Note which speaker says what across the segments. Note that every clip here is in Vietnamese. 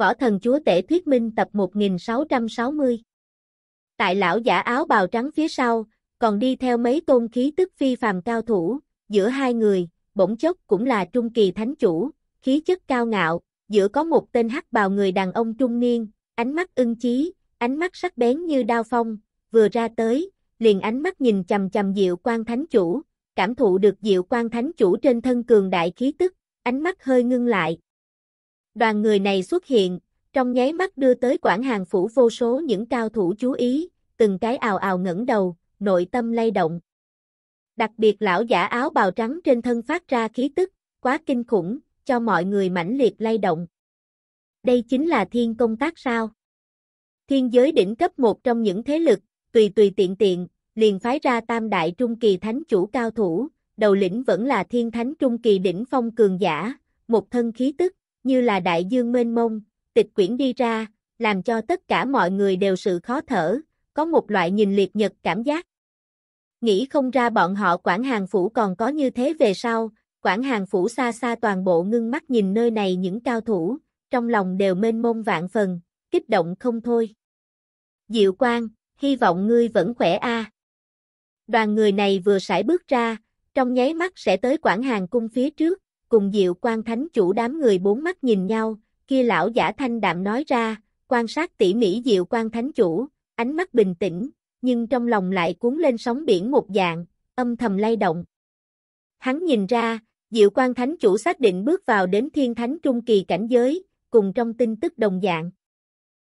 Speaker 1: Võ thần chúa tể thuyết minh tập 1660. Tại lão giả áo bào trắng phía sau, còn đi theo mấy tôn khí tức phi phàm cao thủ, giữa hai người, bỗng chốc cũng là trung kỳ thánh chủ, khí chất cao ngạo, giữa có một tên hắc bào người đàn ông trung niên, ánh mắt ưng chí, ánh mắt sắc bén như đao phong, vừa ra tới, liền ánh mắt nhìn chầm chầm Diệu Quan Thánh Chủ, cảm thụ được Diệu Quan Thánh Chủ trên thân cường đại khí tức, ánh mắt hơi ngưng lại, Đoàn người này xuất hiện, trong nháy mắt đưa tới quảng hàng phủ vô số những cao thủ chú ý, từng cái ào ào ngẩng đầu, nội tâm lay động. Đặc biệt lão giả áo bào trắng trên thân phát ra khí tức, quá kinh khủng, cho mọi người mãnh liệt lay động. Đây chính là thiên công tác sao? Thiên giới đỉnh cấp một trong những thế lực, tùy tùy tiện tiện, liền phái ra tam đại trung kỳ thánh chủ cao thủ, đầu lĩnh vẫn là thiên thánh trung kỳ đỉnh phong cường giả, một thân khí tức, như là đại dương mênh mông, tịch quyển đi ra, làm cho tất cả mọi người đều sự khó thở, có một loại nhìn liệt nhật cảm giác. Nghĩ không ra bọn họ quản Hàng Phủ còn có như thế về sau, quản Hàng Phủ xa xa toàn bộ ngưng mắt nhìn nơi này những cao thủ, trong lòng đều mênh mông vạn phần, kích động không thôi. Diệu Quang, hy vọng ngươi vẫn khỏe a. Đoàn người này vừa sải bước ra, trong nháy mắt sẽ tới quản Hàng Cung phía trước, cùng Diệu quan Thánh chủ đám người bốn mắt nhìn nhau, kia lão giả thanh đạm nói ra, quan sát tỉ mỉ Diệu quan Thánh chủ, ánh mắt bình tĩnh, nhưng trong lòng lại cuốn lên sóng biển một dạng, âm thầm lay động. Hắn nhìn ra, Diệu quan Thánh chủ xác định bước vào đến Thiên Thánh trung kỳ cảnh giới, cùng trong tin tức đồng dạng.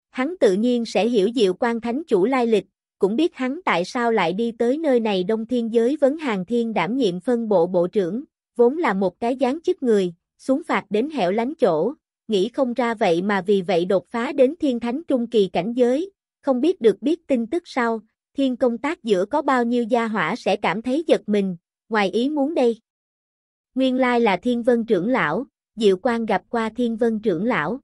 Speaker 1: Hắn tự nhiên sẽ hiểu Diệu quan Thánh chủ lai lịch, cũng biết hắn tại sao lại đi tới nơi này Đông Thiên giới vấn hàng thiên đảm nhiệm phân bộ bộ trưởng, vốn là một cái dáng chức người, xuống phạt đến hẻo lánh chỗ, nghĩ không ra vậy mà vì vậy đột phá đến thiên thánh trung kỳ cảnh giới, không biết được biết tin tức sau, thiên công tác giữa có bao nhiêu gia hỏa sẽ cảm thấy giật mình, ngoài ý muốn đây. Nguyên lai là thiên vân trưởng lão, Diệu Quang gặp qua thiên vân trưởng lão.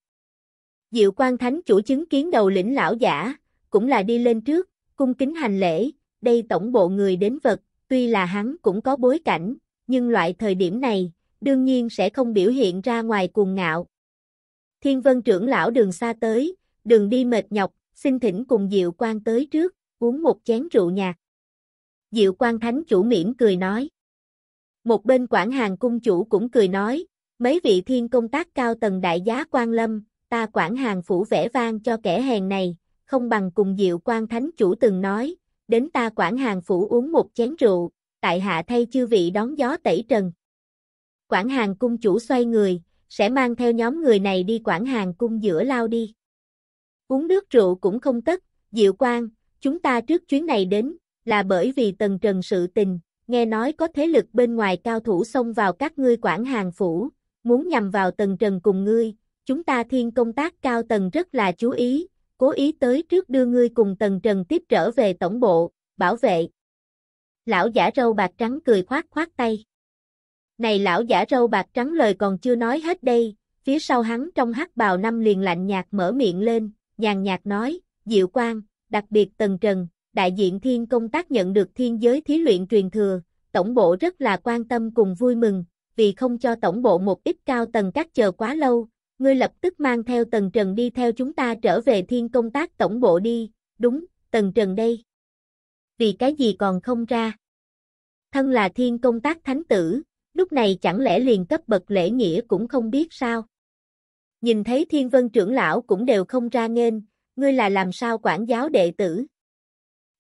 Speaker 1: Diệu Quang Thánh chủ chứng kiến đầu lĩnh lão giả, cũng là đi lên trước, cung kính hành lễ, đây tổng bộ người đến vật, tuy là hắn cũng có bối cảnh, nhưng loại thời điểm này, đương nhiên sẽ không biểu hiện ra ngoài cuồng ngạo. Thiên vân trưởng lão đường xa tới, đường đi mệt nhọc, xin thỉnh cùng Diệu quan tới trước, uống một chén rượu nhạt. Diệu quan Thánh chủ mỉm cười nói. Một bên quản hàng cung chủ cũng cười nói, mấy vị thiên công tác cao tầng đại giá quan lâm, ta quản hàng phủ vẽ vang cho kẻ hèn này, không bằng cùng Diệu quan Thánh chủ từng nói, đến ta quản hàng phủ uống một chén rượu, tại hạ thay chư vị đón gió tẩy trần. quản Hàng cung chủ xoay người, sẽ mang theo nhóm người này đi quản Hàng cung giữa lao đi. Uống nước rượu cũng không tất, Diệu Quang, chúng ta trước chuyến này đến, là bởi vì tần trần sự tình, nghe nói có thế lực bên ngoài cao thủ xông vào các ngươi quản Hàng phủ, muốn nhằm vào tần trần cùng ngươi, chúng ta thiên công tác cao tầng rất là chú ý, cố ý tới trước đưa ngươi cùng tần trần tiếp trở về tổng bộ, bảo vệ, lão giả râu bạc trắng cười khoát khoát tay. Này lão giả râu bạc trắng lời còn chưa nói hết đây, phía sau hắn trong hắc bào năm liền lạnh nhạt mở miệng lên, nhàn nhạt nói, diệu quang đặc biệt tần trần, đại diện thiên công tác nhận được thiên giới thí luyện truyền thừa, tổng bộ rất là quan tâm cùng vui mừng, vì không cho tổng bộ một ít cao tầng các chờ quá lâu, ngươi lập tức mang theo tần trần đi theo chúng ta trở về thiên công tác tổng bộ đi, đúng, tần trần đây vì cái gì còn không ra. Thân là thiên công tác thánh tử, lúc này chẳng lẽ liền cấp bậc lễ nghĩa cũng không biết sao. Nhìn thấy thiên vân trưởng lão cũng đều không ra nên, ngươi là làm sao quản giáo đệ tử.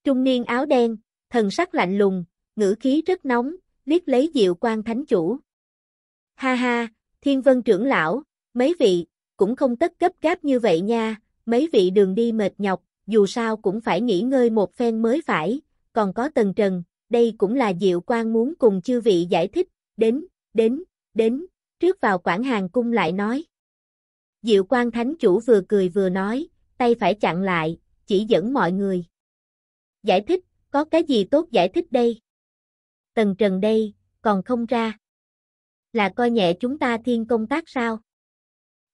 Speaker 1: Trung niên áo đen, thần sắc lạnh lùng, ngữ khí rất nóng, liếc lấy diệu quan thánh chủ. Ha ha, thiên vân trưởng lão, mấy vị, cũng không tất cấp gáp như vậy nha, mấy vị đường đi mệt nhọc, dù sao cũng phải nghỉ ngơi một phen mới phải, còn có Tần Trần, đây cũng là Diệu Quang muốn cùng chư vị giải thích, đến, đến, đến, trước vào quảng hàng cung lại nói. Diệu Quang Thánh Chủ vừa cười vừa nói, tay phải chặn lại, chỉ dẫn mọi người. Giải thích, có cái gì tốt giải thích đây? Tần Trần đây, còn không ra. Là coi nhẹ chúng ta thiên công tác sao?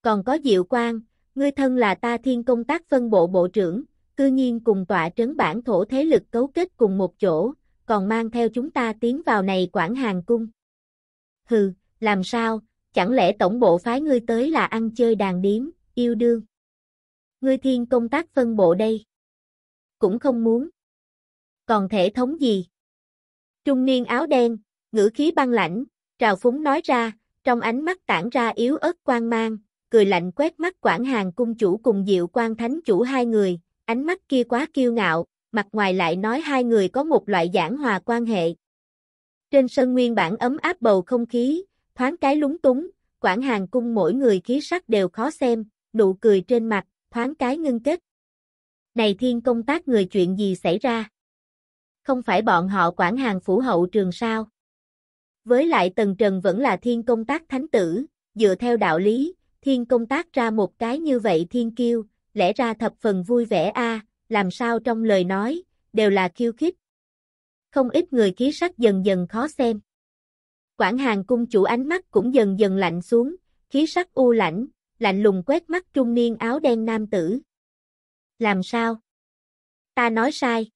Speaker 1: Còn có Diệu Quang, ngươi thân là ta thiên công tác phân bộ bộ trưởng, cư nhiên cùng tọa trấn bản thổ thế lực cấu kết cùng một chỗ, còn mang theo chúng ta tiến vào này quản hàng cung. Hừ, làm sao, chẳng lẽ tổng bộ phái ngươi tới là ăn chơi đàn điếm, yêu đương. Ngươi thiên công tác phân bộ đây. Cũng không muốn. Còn thể thống gì? Trung niên áo đen, ngữ khí băng lãnh, trào phúng nói ra, trong ánh mắt tản ra yếu ớt quan mang, cười lạnh quét mắt quản hàng cung chủ cùng diệu quan thánh chủ hai người, Ánh mắt kia quá kiêu ngạo, mặt ngoài lại nói hai người có một loại giảng hòa quan hệ. Trên sân nguyên bản ấm áp bầu không khí, thoáng cái lúng túng, quản hàng cung mỗi người khí sắc đều khó xem, nụ cười trên mặt, thoáng cái ngưng kết. Này thiên công tác người chuyện gì xảy ra? Không phải bọn họ quản hàng phủ hậu trường sao? Với lại Tần Trần vẫn là thiên công tác thánh tử, dựa theo đạo lý, thiên công tác ra một cái như vậy thiên kiêu, lẽ ra thập phần vui vẻ a, làm sao trong lời nói, đều là khiêu khích. Không ít người khí sắc dần dần khó xem. quản hàng cung chủ ánh mắt cũng dần dần lạnh xuống, khí sắc u lãnh, lạnh lùng quét mắt trung niên áo đen nam tử. Làm sao? Ta nói sai.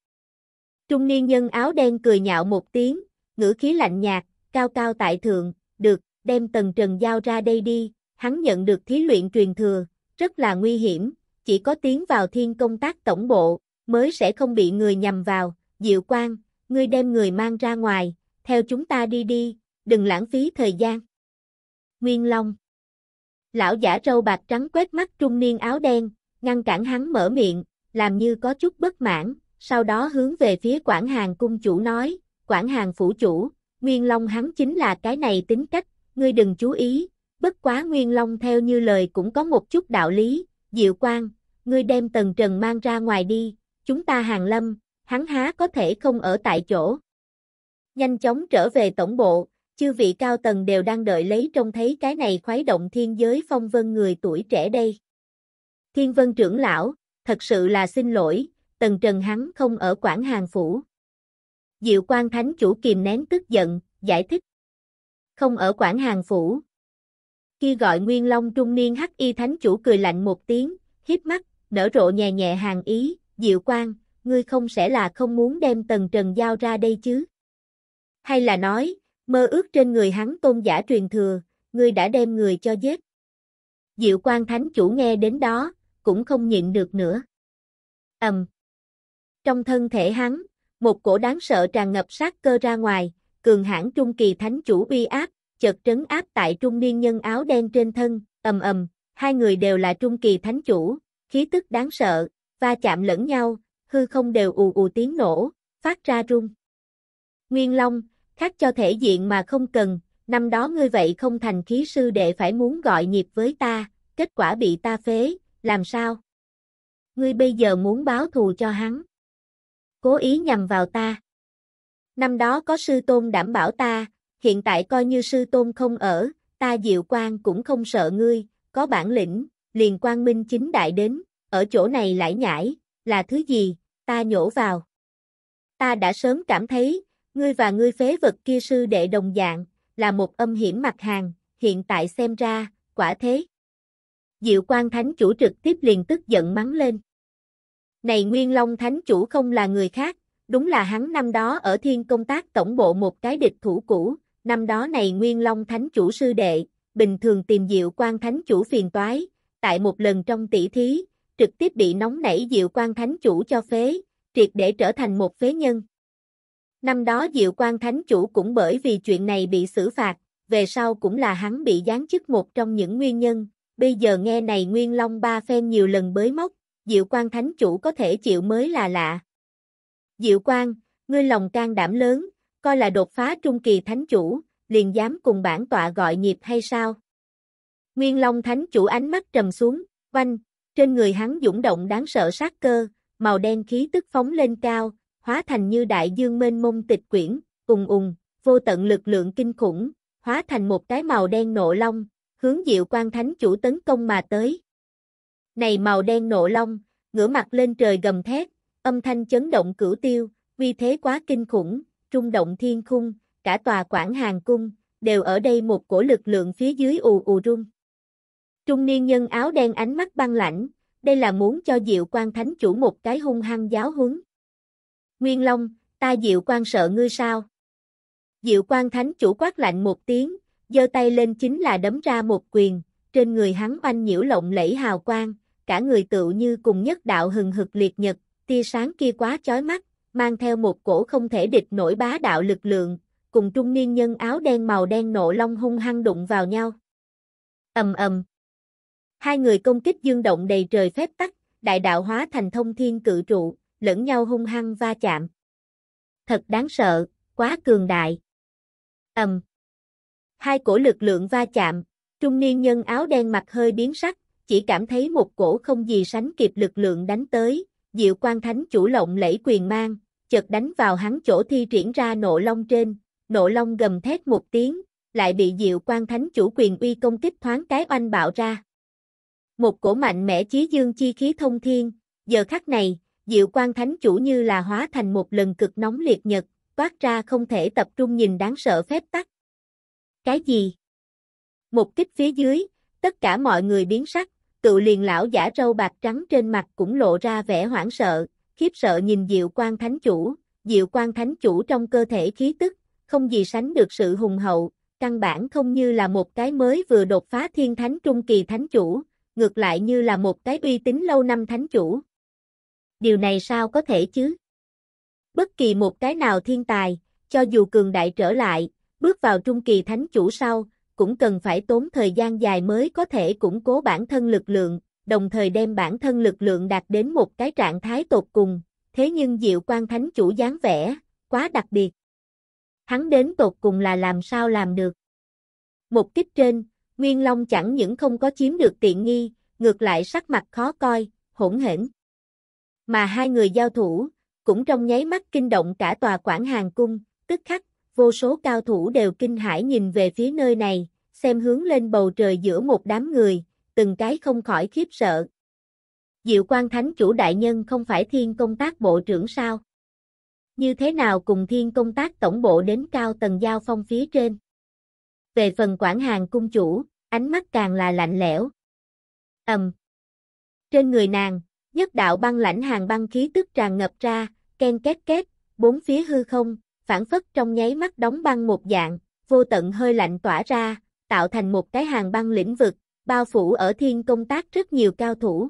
Speaker 1: Trung niên nhân áo đen cười nhạo một tiếng, ngữ khí lạnh nhạt, cao cao tại thượng, được, đem tần trần giao ra đây đi, hắn nhận được thí luyện truyền thừa, rất là nguy hiểm, chỉ có tiến vào thiên công tác tổng bộ, mới sẽ không bị người nhầm vào, Diệu Quang, ngươi đem người mang ra ngoài, theo chúng ta đi đi, đừng lãng phí thời gian. Nguyên Long Lão giả râu bạc trắng quét mắt trung niên áo đen, ngăn cản hắn mở miệng, làm như có chút bất mãn, sau đó hướng về phía quản Hàng cung chủ nói, quản Hàng phủ chủ, Nguyên Long hắn chính là cái này tính cách, ngươi đừng chú ý, bất quá Nguyên Long theo như lời cũng có một chút đạo lý, Diệu Quang, ngươi đem Tần Trần mang ra ngoài đi, chúng ta hàng lâm, hắn há có thể không ở tại chỗ. Nhanh chóng trở về tổng bộ, chư vị cao tầng đều đang đợi lấy trông thấy cái này khoái động thiên giới phong vân người tuổi trẻ đây. Thiên vân trưởng lão, thật sự là xin lỗi, Tần Trần hắn không ở Quảng Hàng Phủ. Diệu Quang Thánh chủ kìm nén tức giận, giải thích. Không ở Quảng Hàng Phủ, kia gọi Nguyên Long trung niên hắc y thánh chủ cười lạnh một tiếng, híp mắt, nở rộ nhẹ nhẹ hàng ý, Diệu Quang, ngươi không sẽ là không muốn đem Tần Trần giao ra đây chứ? Hay là nói, mơ ước trên người hắn tôn giả truyền thừa, ngươi đã đem người cho giết? Diệu Quang thánh chủ nghe đến đó, cũng không nhịn được nữa. Ầm. Trong thân thể hắn, một cổ đáng sợ tràn ngập sát cơ ra ngoài, cường hãn trung kỳ thánh chủ uy áp, chợt trấn áp tại trung niên nhân áo đen trên thân, ầm ầm, hai người đều là trung kỳ thánh chủ, khí tức đáng sợ, va chạm lẫn nhau, hư không đều ù ù tiếng nổ, phát ra rung. Nguyên Long, khác cho thể diện mà không cần, năm đó ngươi vậy không thành khí sư đệ phải muốn gọi nghiệp với ta, kết quả bị ta phế, làm sao? Ngươi bây giờ muốn báo thù cho hắn. Cố ý nhằm vào ta. Năm đó có sư tôn đảm bảo ta, hiện tại coi như sư tôn không ở, ta diệu quang cũng không sợ ngươi, có bản lĩnh, liền quang minh chính đại đến, ở chỗ này lại nhảy, là thứ gì, ta nhổ vào. Ta đã sớm cảm thấy, ngươi và ngươi phế vật kia sư đệ đồng dạng, là một âm hiểm mặt hàng, hiện tại xem ra, quả thế. Diệu quang thánh chủ trực tiếp liền tức giận mắng lên. Này Nguyên Long thánh chủ không là người khác, đúng là hắn năm đó ở thiên công tác tổng bộ một cái địch thủ cũ, năm đó này Nguyên Long Thánh Chủ sư đệ, bình thường tìm Diệu Quan Thánh Chủ phiền toái, tại một lần trong tỷ thí, trực tiếp bị nóng nảy Diệu Quan Thánh Chủ cho phế, triệt để trở thành một phế nhân. Năm đó Diệu Quan Thánh Chủ cũng bởi vì chuyện này bị xử phạt, về sau cũng là hắn bị giáng chức một trong những nguyên nhân, bây giờ nghe này Nguyên Long ba phen nhiều lần bới móc, Diệu Quan Thánh Chủ có thể chịu mới là lạ. Diệu Quan, ngươi lòng can đảm lớn, coi là đột phá trung kỳ thánh chủ, liền dám cùng bản tọa gọi nhịp hay sao? Nguyên Long thánh chủ ánh mắt trầm xuống, oanh, trên người hắn dũng động đáng sợ sát cơ, màu đen khí tức phóng lên cao, hóa thành như đại dương mênh mông tịch quyển, ùng ùng, vô tận lực lượng kinh khủng, hóa thành một cái màu đen nộ long, hướng Diệu Quan Thánh chủ tấn công mà tới. Này màu đen nộ long, ngửa mặt lên trời gầm thét, âm thanh chấn động cửu tiêu, vì thế quá kinh khủng, Trung động thiên khung, cả tòa quảng hàng cung, đều ở đây một cổ lực lượng phía dưới ù ù rung. Trung niên nhân áo đen ánh mắt băng lãnh, đây là muốn cho Diệu Quan Thánh chủ một cái hung hăng giáo huấn. Nguyên Long, ta Diệu Quan sợ ngươi sao? Diệu Quan Thánh chủ quát lạnh một tiếng, giơ tay lên chính là đấm ra một quyền, trên người hắn oanh nhiễu lộng lẫy hào quang, cả người tựu như cùng nhất đạo hừng hực liệt nhật, tia sáng kia quá chói mắt, mang theo một cổ không thể địch nổi bá đạo lực lượng, cùng trung niên nhân áo đen màu đen nộ long hung hăng đụng vào nhau. Ầm ầm. Hai người công kích dương động đầy trời phép tắc, đại đạo hóa thành thông thiên cự trụ, lẫn nhau hung hăng va chạm. Thật đáng sợ, quá cường đại. Ầm. Hai cổ lực lượng va chạm, trung niên nhân áo đen mặt hơi biến sắc, chỉ cảm thấy một cổ không gì sánh kịp lực lượng đánh tới, Diệu Quan Thánh chủ lộng lẫy quyền mang, chợt đánh vào hắn chỗ thi triển ra nộ long trên, nộ long gầm thét một tiếng, lại bị diệu quan thánh chủ quyền uy công kích thoáng cái oanh bạo ra. Một cổ mạnh mẽ chí dương chi khí thông thiên, giờ khắc này, diệu quan thánh chủ như là hóa thành một lần cực nóng liệt nhật, toát ra không thể tập trung nhìn đáng sợ phép tắc. Cái gì? Một kích phía dưới, tất cả mọi người biến sắc, cựu liền lão giả râu bạc trắng trên mặt cũng lộ ra vẻ hoảng sợ, khiếp sợ nhìn Diệu Quang Thánh Chủ, Diệu Quang Thánh Chủ trong cơ thể khí tức, không gì sánh được sự hùng hậu, căn bản không như là một cái mới vừa đột phá thiên thánh trung kỳ thánh chủ, ngược lại như là một cái uy tín lâu năm thánh chủ. Điều này sao có thể chứ? Bất kỳ một cái nào thiên tài, cho dù cường đại trở lại, bước vào trung kỳ thánh chủ sau, cũng cần phải tốn thời gian dài mới có thể củng cố bản thân lực lượng, đồng thời đem bản thân lực lượng đạt đến một cái trạng thái tột cùng, thế nhưng Diệu Quan Thánh chủ dáng vẻ, quá đặc biệt. Hắn đến tột cùng là làm sao làm được. Một kích trên, Nguyên Long chẳng những không có chiếm được tiện nghi, ngược lại sắc mặt khó coi, hỗn hển. Mà hai người giao thủ, cũng trong nháy mắt kinh động cả tòa quản Hàng cung, tức khắc, vô số cao thủ đều kinh hãi nhìn về phía nơi này, xem hướng lên bầu trời giữa một đám người, từng cái không khỏi khiếp sợ. Diệu quan thánh chủ đại nhân không phải thiên công tác bộ trưởng sao? Như thế nào cùng thiên công tác tổng bộ đến cao tầng giao phong phía trên? Về phần quản hàng cung chủ, ánh mắt càng là lạnh lẽo. Ầm. Trên người nàng, nhất đạo băng lãnh hàng băng khí tức tràn ngập ra, ken két két, bốn phía hư không, phản phất trong nháy mắt đóng băng một dạng, vô tận hơi lạnh tỏa ra, tạo thành một cái hàng băng lĩnh vực, bao phủ ở thiên công tác rất nhiều cao thủ.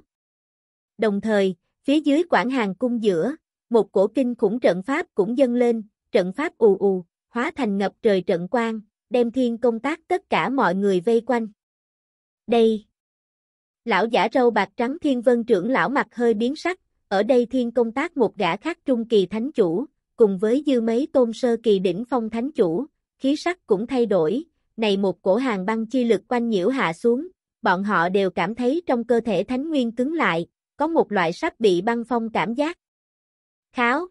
Speaker 1: Đồng thời, phía dưới quảng hàng cung giữa, một cổ kinh khủng trận pháp cũng dâng lên, trận pháp ù ù, hóa thành ngập trời trận quang, đem thiên công tác tất cả mọi người vây quanh. Đây! Lão giả râu bạc trắng thiên vân trưởng lão mặt hơi biến sắc, ở đây thiên công tác một gã khác trung kỳ thánh chủ, cùng với dư mấy tôn sơ kỳ đỉnh phong thánh chủ, khí sắc cũng thay đổi, này một cổ hàng băng chi lực quanh nhiễu hạ xuống, bọn họ đều cảm thấy trong cơ thể thánh nguyên cứng lại, có một loại sắp bị băng phong cảm giác. Kháo!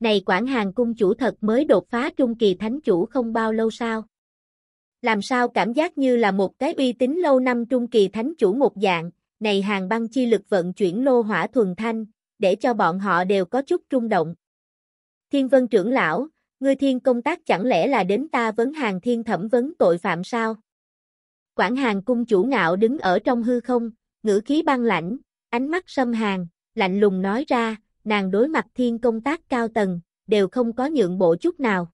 Speaker 1: Này quản Hàng Cung chủ thật mới đột phá trung kỳ thánh chủ không bao lâu sao? Làm sao cảm giác như là một cái uy tín lâu năm trung kỳ thánh chủ một dạng, này hàng băng chi lực vận chuyển lô hỏa thuần thanh, để cho bọn họ đều có chút rung động. Thiên vân trưởng lão, ngươi thiên công tác chẳng lẽ là đến ta vấn hàng thiên thẩm vấn tội phạm sao? Quảng Hàng cung chủ ngạo đứng ở trong hư không, ngữ khí băng lãnh, ánh mắt xâm hàn, lạnh lùng nói ra, nàng đối mặt thiên công tác cao tầng, đều không có nhượng bộ chút nào.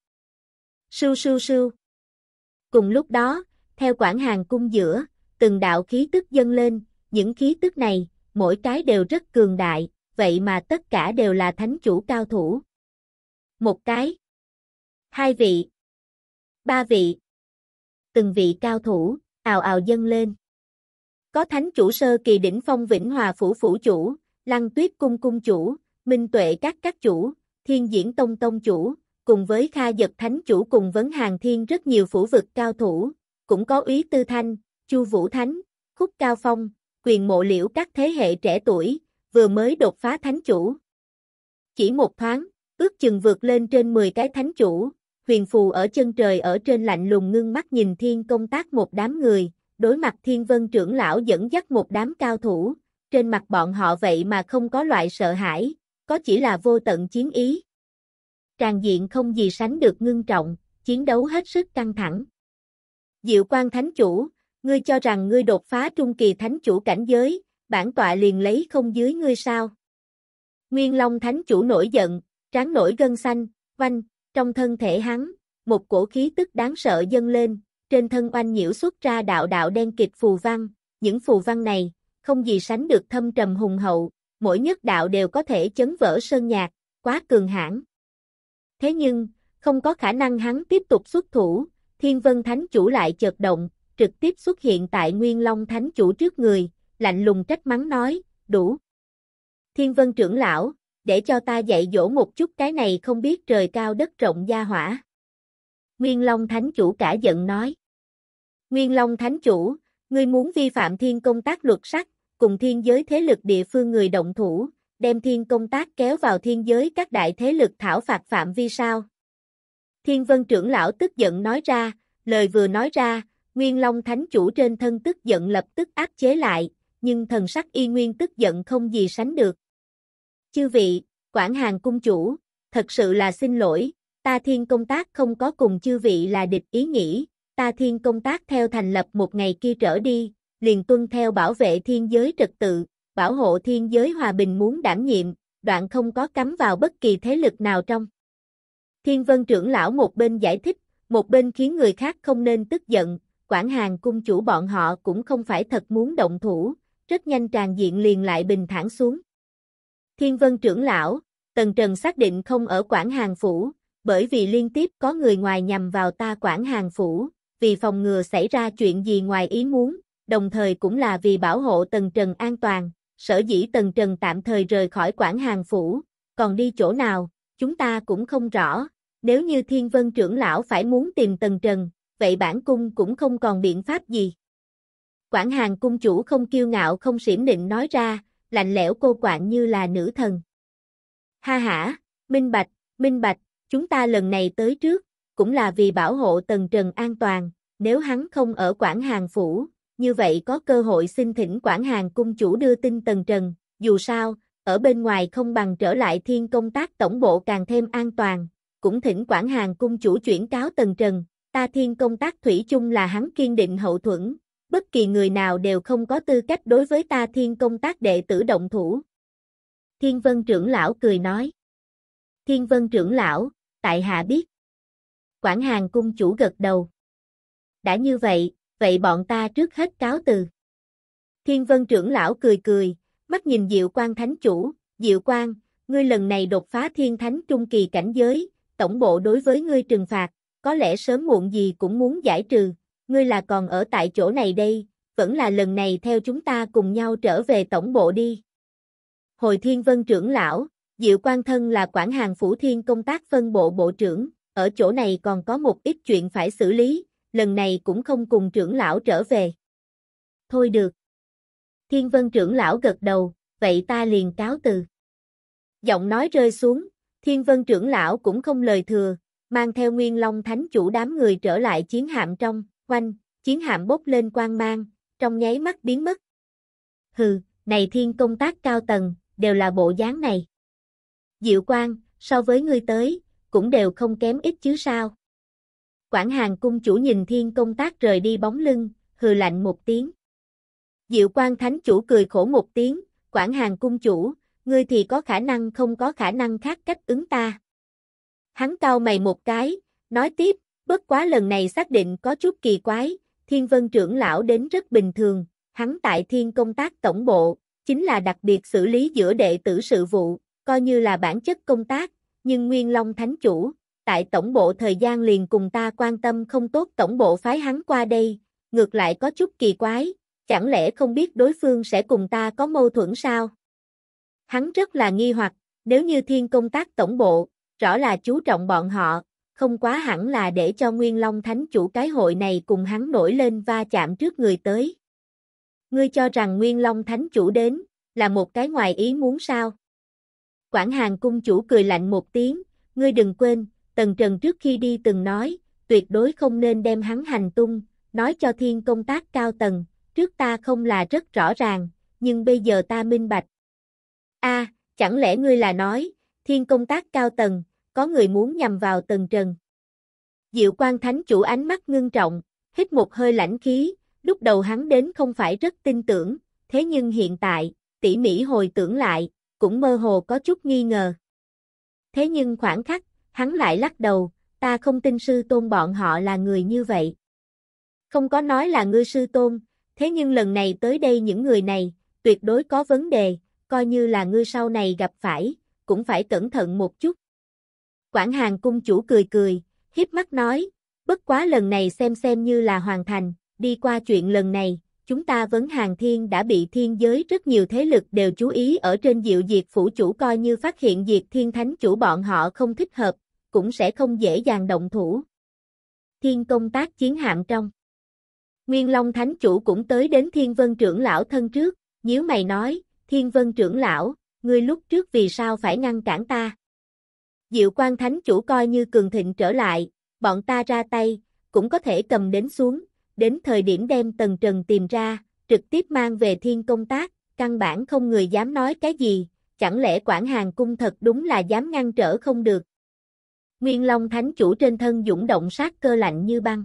Speaker 1: Sưu sưu sưu. Cùng lúc đó, theo quảng hàng cung giữa, từng đạo khí tức dâng lên, những khí tức này, mỗi cái đều rất cường đại, vậy mà tất cả đều là thánh chủ cao thủ. Một cái, hai vị, ba vị, từng vị cao thủ, ào ào dâng lên. Có thánh chủ sơ kỳ đỉnh phong vĩnh hòa phủ phủ chủ, lăng tuyết cung cung chủ, minh tuệ các các chủ, thiên diễn tông tông chủ, cùng với Kha Dật Thánh chủ cùng vấn hàng thiên rất nhiều phủ vực cao thủ, cũng có Úy Tư Thanh, Chu Vũ Thánh, Khúc Cao Phong, quyền mộ liễu các thế hệ trẻ tuổi, vừa mới đột phá thánh chủ. Chỉ một thoáng, ước chừng vượt lên trên 10 cái thánh chủ, huyền phù ở chân trời ở trên lạnh lùng ngưng mắt nhìn thiên công tác một đám người, đối mặt thiên vân trưởng lão dẫn dắt một đám cao thủ, trên mặt bọn họ vậy mà không có loại sợ hãi, có chỉ là vô tận chiến ý. Tràng diện không gì sánh được ngưng trọng, chiến đấu hết sức căng thẳng. Diệu quan thánh chủ, ngươi cho rằng ngươi đột phá trung kỳ thánh chủ cảnh giới, bản tọa liền lấy không dưới ngươi sao? Nguyên Long thánh chủ nổi giận, tráng nổi gân xanh, oanh, trong thân thể hắn, một cổ khí tức đáng sợ dâng lên, trên thân oanh nhiễu xuất ra đạo đạo đen kịt phù văn, những phù văn này, không gì sánh được thâm trầm hùng hậu, mỗi nhất đạo đều có thể chấn vỡ sơn nhạc, quá cường hãn. Thế nhưng, không có khả năng hắn tiếp tục xuất thủ, Thiên Vân Thánh Chủ lại chợt động, trực tiếp xuất hiện tại Nguyên Long Thánh Chủ trước người, lạnh lùng trách mắng nói, đủ. Thiên Vân trưởng lão, để cho ta dạy dỗ một chút cái này không biết trời cao đất rộng gia hỏa. Nguyên Long Thánh Chủ cả giận nói. Nguyên Long Thánh Chủ, ngươi muốn vi phạm thiên công tác luật sắc, cùng thiên giới thế lực địa phương người động thủ, đem thiên công tác kéo vào thiên giới các đại thế lực thảo phạt phạm vi sao? Thiên vân trưởng lão tức giận nói ra, lời vừa nói ra, Nguyên Long Thánh Chủ trên thân tức giận lập tức áp chế lại, nhưng thần sắc y nguyên tức giận không gì sánh được. Chư vị, quản Hàng Cung Chủ, thật sự là xin lỗi, ta thiên công tác không có cùng chư vị là địch ý nghĩ, ta thiên công tác theo thành lập một ngày kia trở đi, liền tuân theo bảo vệ thiên giới trật tự, bảo hộ thiên giới hòa bình muốn đảm nhiệm, đoạn không có cắm vào bất kỳ thế lực nào trong. Thiên vân trưởng lão một bên giải thích, một bên khiến người khác không nên tức giận, quản Hàng cung chủ bọn họ cũng không phải thật muốn động thủ, rất nhanh tràn diện liền lại bình thản xuống. Thiên Vân trưởng lão, Tần Trần xác định không ở quản Hàng Phủ, bởi vì liên tiếp có người ngoài nhằm vào ta quản Hàng Phủ, vì phòng ngừa xảy ra chuyện gì ngoài ý muốn, đồng thời cũng là vì bảo hộ Tần Trần an toàn, sở dĩ Tần Trần tạm thời rời khỏi quản Hàng Phủ, còn đi chỗ nào, chúng ta cũng không rõ, nếu như Thiên Vân trưởng lão phải muốn tìm Tần Trần, vậy bản cung cũng không còn biện pháp gì. Quản Hàng cung chủ không kiêu ngạo không xỉm định nói ra, lạnh lẽo cô quạng như là nữ thần. Ha ha, minh bạch, minh bạch, chúng ta lần này tới trước, cũng là vì bảo hộ Tần Trần an toàn, nếu hắn không ở Quảng Hàng Phủ, như vậy có cơ hội xin thỉnh Quảng Hàng Cung Chủ đưa tin Tần Trần, dù sao, ở bên ngoài không bằng trở lại thiên công tác tổng bộ càng thêm an toàn, cũng thỉnh Quảng Hàng Cung Chủ chuyển cáo Tần Trần, ta thiên công tác thủy chung là hắn kiên định hậu thuẫn, bất kỳ người nào đều không có tư cách đối với ta thiên công tác đệ tử động thủ. Thiên vân trưởng lão cười nói. Thiên vân trưởng lão, tại hạ biết. Quảng hàng cung chủ gật đầu. Đã như vậy, vậy bọn ta trước hết cáo từ. Thiên vân trưởng lão cười cười, mắt nhìn Diệu Quang Thánh Chủ, Diệu Quang, ngươi lần này đột phá thiên thánh trung kỳ cảnh giới, tổng bộ đối với ngươi trừng phạt, có lẽ sớm muộn gì cũng muốn giải trừ, ngươi là còn ở tại chỗ này đây, vẫn là lần này theo chúng ta cùng nhau trở về tổng bộ đi. Hồi Thiên Vân trưởng lão, Diệu Quang Thân là quản hàng phủ thiên công tác phân bộ bộ trưởng, ở chỗ này còn có một ít chuyện phải xử lý, lần này cũng không cùng trưởng lão trở về. Thôi được. Thiên Vân trưởng lão gật đầu, vậy ta liền cáo từ. Giọng nói rơi xuống, Thiên Vân trưởng lão cũng không lời thừa, mang theo Nguyên Long Thánh chủ đám người trở lại chiến hạm trong. Oanh, chiến hạm bốc lên quang mang, trong nháy mắt biến mất. Hừ, này thiên công tác cao tầng, đều là bộ dáng này. Diệu Quang, so với ngươi tới, cũng đều không kém ít chứ sao. quản hàng cung chủ nhìn thiên công tác rời đi bóng lưng, hừ lạnh một tiếng. Diệu Quang thánh chủ cười khổ một tiếng, quản hàng cung chủ, ngươi thì có khả năng không có khả năng khác cách ứng ta. Hắn cau mày một cái, nói tiếp, Bất quá lần này xác định có chút kỳ quái, Thiên Vân trưởng lão đến rất bình thường, hắn tại Thiên công tác tổng bộ, chính là đặc biệt xử lý giữa đệ tử sự vụ, coi như là bản chất công tác, nhưng Nguyên Long Thánh Chủ, tại tổng bộ thời gian liền cùng ta quan tâm không tốt tổng bộ phái hắn qua đây, ngược lại có chút kỳ quái, chẳng lẽ không biết đối phương sẽ cùng ta có mâu thuẫn sao? Hắn rất là nghi hoặc, nếu như Thiên công tác tổng bộ, rõ là chú trọng bọn họ, không quá hẳn là để cho Nguyên Long Thánh chủ cái hội này cùng hắn nổi lên va chạm trước người tới. Ngươi cho rằng Nguyên Long Thánh chủ đến, là một cái ngoài ý muốn sao? Quảng Hàng cung chủ cười lạnh một tiếng, ngươi đừng quên, Tần Trần trước khi đi từng nói, tuyệt đối không nên đem hắn hành tung, nói cho thiên công tác cao tầng, trước ta không là rất rõ ràng, nhưng bây giờ ta minh bạch. a chẳng lẽ ngươi là nói, thiên công tác cao tầng, có người muốn nhằm vào tần trần. Diệu quan thánh chủ ánh mắt ngưng trọng, hít một hơi lãnh khí, lúc đầu hắn đến không phải rất tin tưởng, thế nhưng hiện tại, tỉ mỉ hồi tưởng lại, cũng mơ hồ có chút nghi ngờ. Thế nhưng khoảng khắc, hắn lại lắc đầu, ta không tin sư tôn bọn họ là người như vậy. Không có nói là ngươi sư tôn, thế nhưng lần này tới đây những người này, tuyệt đối có vấn đề, coi như là ngươi sau này gặp phải, cũng phải cẩn thận một chút. Quảng Hàng cung chủ cười cười, hiếp mắt nói, bất quá lần này xem xem như là hoàn thành, đi qua chuyện lần này, chúng ta vấn hàng thiên đã bị thiên giới rất nhiều thế lực đều chú ý ở trên diệu diệt phủ chủ coi như phát hiện diệt thiên thánh chủ bọn họ không thích hợp, cũng sẽ không dễ dàng động thủ. Thiên công tác chiến hạm trong. Nguyên Long Thánh Chủ cũng tới đến Thiên Vân Trưởng Lão thân trước, nhíu mày nói, Thiên Vân Trưởng Lão, ngươi lúc trước vì sao phải ngăn cản ta? Diệu quan thánh chủ coi như cường thịnh trở lại, bọn ta ra tay, cũng có thể cầm đến xuống, đến thời điểm đem tần trần tìm ra, trực tiếp mang về thiên công tác, căn bản không người dám nói cái gì, chẳng lẽ quản hàng cung thật đúng là dám ngăn trở không được. Nguyên Long Thánh chủ trên thân dũng động sát cơ lạnh như băng.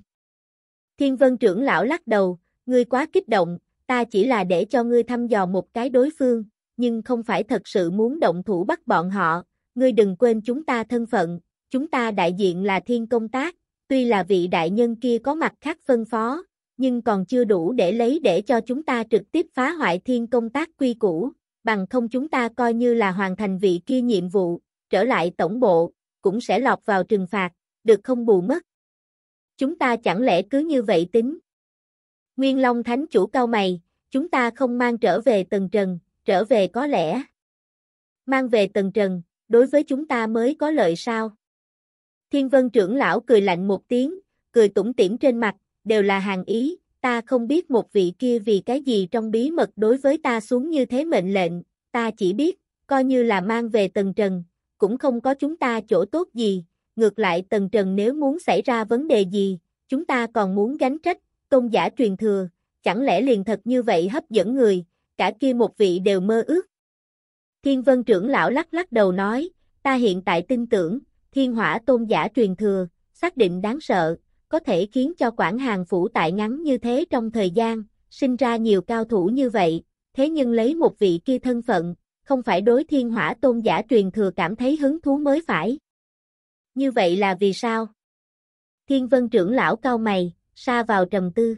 Speaker 1: Thiên Vân trưởng lão lắc đầu, ngươi quá kích động, ta chỉ là để cho ngươi thăm dò một cái đối phương, nhưng không phải thật sự muốn động thủ bắt bọn họ, ngươi đừng quên chúng ta thân phận, chúng ta đại diện là thiên công tác, tuy là vị đại nhân kia có mặt khác phân phó, nhưng còn chưa đủ để lấy để cho chúng ta trực tiếp phá hoại thiên công tác quy củ, bằng không chúng ta coi như là hoàn thành vị kia nhiệm vụ, trở lại tổng bộ, cũng sẽ lọt vào trừng phạt, được không bù mất. Chúng ta chẳng lẽ cứ như vậy tính? Nguyên Long Thánh chủ cao mày, chúng ta không mang trở về tầng trần, trở về có lẽ. Mang về tầng trần, đối với chúng ta mới có lợi sao? Thiên vân trưởng lão cười lạnh một tiếng, cười tủm tỉm trên mặt, đều là hàng ý, ta không biết một vị kia vì cái gì trong bí mật đối với ta xuống như thế mệnh lệnh, ta chỉ biết, coi như là mang về tầng trần, cũng không có chúng ta chỗ tốt gì, ngược lại tầng trần nếu muốn xảy ra vấn đề gì, chúng ta còn muốn gánh trách, công giả truyền thừa, chẳng lẽ liền thật như vậy hấp dẫn người, cả kia một vị đều mơ ước, Thiên Vân trưởng lão lắc lắc đầu nói, ta hiện tại tin tưởng, thiên hỏa tôn giả truyền thừa, xác định đáng sợ, có thể khiến cho quản hàng phủ tại ngắn như thế trong thời gian, sinh ra nhiều cao thủ như vậy, thế nhưng lấy một vị kia thân phận, không phải đối thiên hỏa tôn giả truyền thừa cảm thấy hứng thú mới phải. Như vậy là vì sao? Thiên vân trưởng lão cao mày, xa vào trầm tư.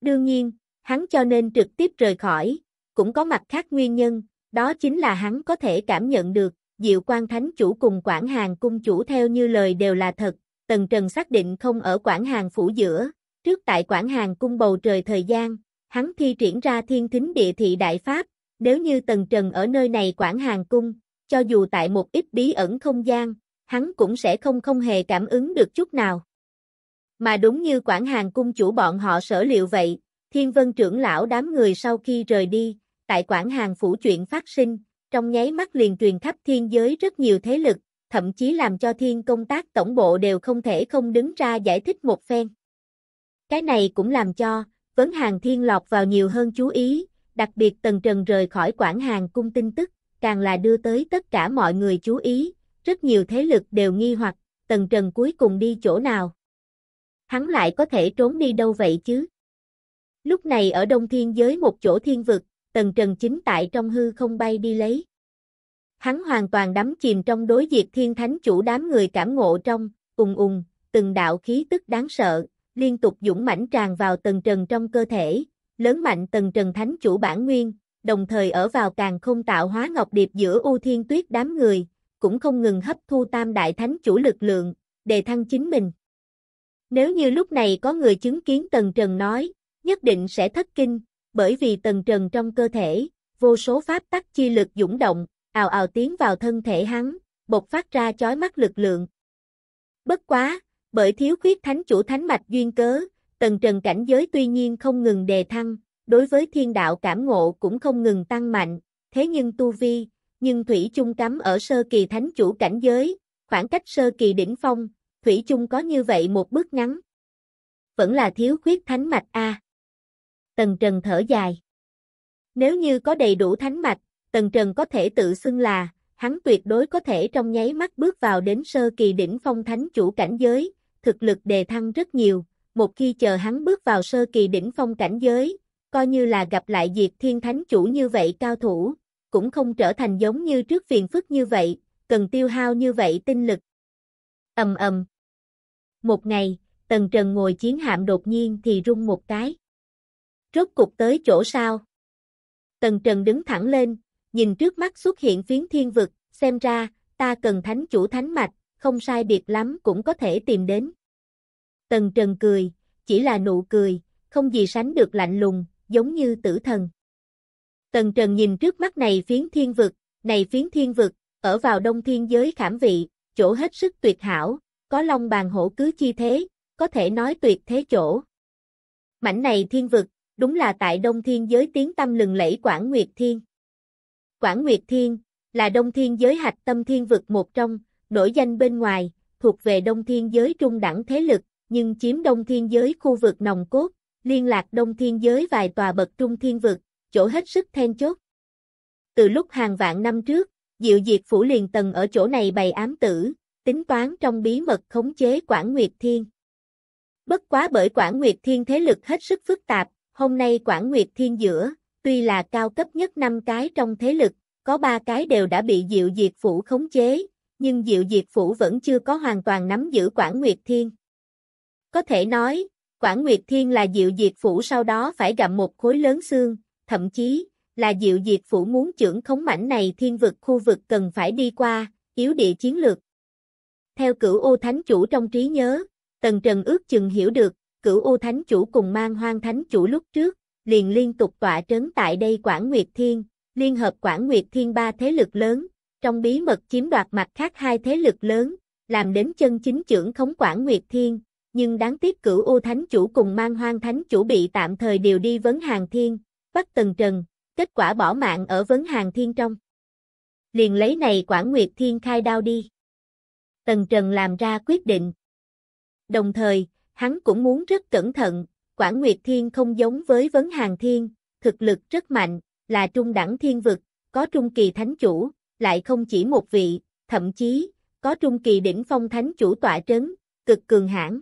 Speaker 1: Đương nhiên, hắn cho nên trực tiếp rời khỏi, cũng có mặt khác nguyên nhân, đó chính là hắn có thể cảm nhận được, Diệu Quang Thánh chủ cùng Quảng Hàng cung chủ theo như lời đều là thật, Tần Trần xác định không ở Quảng Hàng phủ giữa, trước tại Quảng Hàng cung bầu trời thời gian, hắn thi triển ra thiên thính địa thị đại pháp, nếu như Tần Trần ở nơi này Quảng Hàng cung, cho dù tại một ít bí ẩn không gian, hắn cũng sẽ không không hề cảm ứng được chút nào. Mà đúng như Quảng Hàng cung chủ bọn họ sở liệu vậy, Thiên Vân trưởng lão đám người sau khi rời đi, tại quản Hàng Phủ chuyện phát sinh, trong nháy mắt liền truyền khắp thiên giới rất nhiều thế lực, thậm chí làm cho thiên công tác tổng bộ đều không thể không đứng ra giải thích một phen. Cái này cũng làm cho, vấn hàng thiên lọt vào nhiều hơn chú ý, đặc biệt Tần Trần rời khỏi quản Hàng cung tin tức, càng là đưa tới tất cả mọi người chú ý, rất nhiều thế lực đều nghi hoặc, Tần Trần cuối cùng đi chỗ nào. Hắn lại có thể trốn đi đâu vậy chứ? Lúc này ở Đông Thiên giới một chỗ thiên vực, Tần Trần chính tại trong hư không bay đi lấy. Hắn hoàn toàn đắm chìm trong đối diệt thiên thánh chủ đám người cảm ngộ trong, ùng ùng, từng đạo khí tức đáng sợ, liên tục dũng mãnh tràn vào Tần Trần trong cơ thể, lớn mạnh Tần Trần thánh chủ bản nguyên, đồng thời ở vào càng không tạo hóa ngọc điệp giữa U Thiên Tuyết đám người, cũng không ngừng hấp thu tam đại thánh chủ lực lượng, đề thăng chính mình. Nếu như lúc này có người chứng kiến Tần Trần nói, nhất định sẽ thất kinh, bởi vì tầng trần trong cơ thể, vô số pháp tắc chi lực dũng động, ào ào tiến vào thân thể hắn, bộc phát ra chói mắt lực lượng. Bất quá, bởi thiếu khuyết thánh chủ thánh mạch duyên cớ, tầng trần cảnh giới tuy nhiên không ngừng đề thăng, đối với thiên đạo cảm ngộ cũng không ngừng tăng mạnh, thế nhưng tu vi, nhưng Thủy chung cắm ở sơ kỳ thánh chủ cảnh giới, khoảng cách sơ kỳ đỉnh phong, Thủy chung có như vậy một bước ngắn. Vẫn là thiếu khuyết thánh mạch A. Tần Trần thở dài. Nếu như có đầy đủ thánh mạch, Tần Trần có thể tự xưng là, hắn tuyệt đối có thể trong nháy mắt bước vào đến sơ kỳ đỉnh phong thánh chủ cảnh giới, thực lực đề thăng rất nhiều, một khi chờ hắn bước vào sơ kỳ đỉnh phong cảnh giới, coi như là gặp lại diệt thiên thánh chủ như vậy cao thủ, cũng không trở thành giống như trước phiền phức như vậy, cần tiêu hao như vậy tinh lực. ầm ầm. Một ngày, Tần Trần ngồi chiến hạm đột nhiên thì rung một cái rốt cục tới chỗ sao. Tần Trần đứng thẳng lên, nhìn trước mắt xuất hiện phiến thiên vực, xem ra, ta cần thánh chủ thánh mạch, không sai biệt lắm cũng có thể tìm đến. Tần Trần cười, chỉ là nụ cười, không gì sánh được lạnh lùng, giống như tử thần. Tần Trần nhìn trước mắt này phiến thiên vực, này phiến thiên vực, ở vào đông thiên giới khảm vị, chỗ hết sức tuyệt hảo, có long bàn hổ cứ chi thế, có thể nói tuyệt thế chỗ. Mảnh này thiên vực, đúng là tại Đông Thiên giới tiếng tâm lừng lẫy Quảng Nguyệt Thiên. Quảng Nguyệt Thiên, là Đông Thiên giới hạch tâm thiên vực một trong, nổi danh bên ngoài, thuộc về Đông Thiên giới trung đẳng thế lực, nhưng chiếm Đông Thiên giới khu vực nòng cốt, liên lạc Đông Thiên giới vài tòa bậc trung thiên vực, chỗ hết sức then chốt. Từ lúc hàng vạn năm trước, Diệu Diệt Phủ liền tần ở chỗ này bày ám tử, tính toán trong bí mật khống chế Quảng Nguyệt Thiên. Bất quá bởi Quảng Nguyệt Thiên thế lực hết sức phức tạp, Hôm nay Quảng Nguyệt Thiên Giữa, tuy là cao cấp nhất năm cái trong thế lực, có ba cái đều đã bị Diệu Diệt Phủ khống chế, nhưng Diệu Diệt Phủ vẫn chưa có hoàn toàn nắm giữ Quảng Nguyệt Thiên. Có thể nói, Quảng Nguyệt Thiên là Diệu Diệt Phủ sau đó phải gặm một khối lớn xương, thậm chí là Diệu Diệt Phủ muốn trưởng khống mảnh này thiên vực khu vực cần phải đi qua, yếu địa chiến lược. Theo cửu ô thánh chủ trong trí nhớ, Tần Trần ước chừng hiểu được, cửu U Thánh Chủ cùng mang hoang Thánh Chủ lúc trước, liền liên tục tọa trấn tại đây Quảng Nguyệt Thiên, liên hợp Quảng Nguyệt Thiên ba thế lực lớn, trong bí mật chiếm đoạt mặt khác hai thế lực lớn, làm đến chân chính trưởng khống Quảng Nguyệt Thiên, nhưng đáng tiếc cửu U Thánh Chủ cùng mang hoang Thánh Chủ bị tạm thời điều đi Vấn Hàng Thiên, bắt tầng Trần, kết quả bỏ mạng ở Vấn Hàng Thiên trong. Liền lấy này Quảng Nguyệt Thiên khai đao đi. Tần Trần làm ra quyết định. Đồng thời, hắn cũng muốn rất cẩn thận, Quảng Nguyệt Thiên không giống với Vấn Hàng Thiên, thực lực rất mạnh, là trung đẳng thiên vực, có trung kỳ thánh chủ, lại không chỉ một vị, thậm chí, có trung kỳ đỉnh phong thánh chủ tọa trấn, cực cường hãn.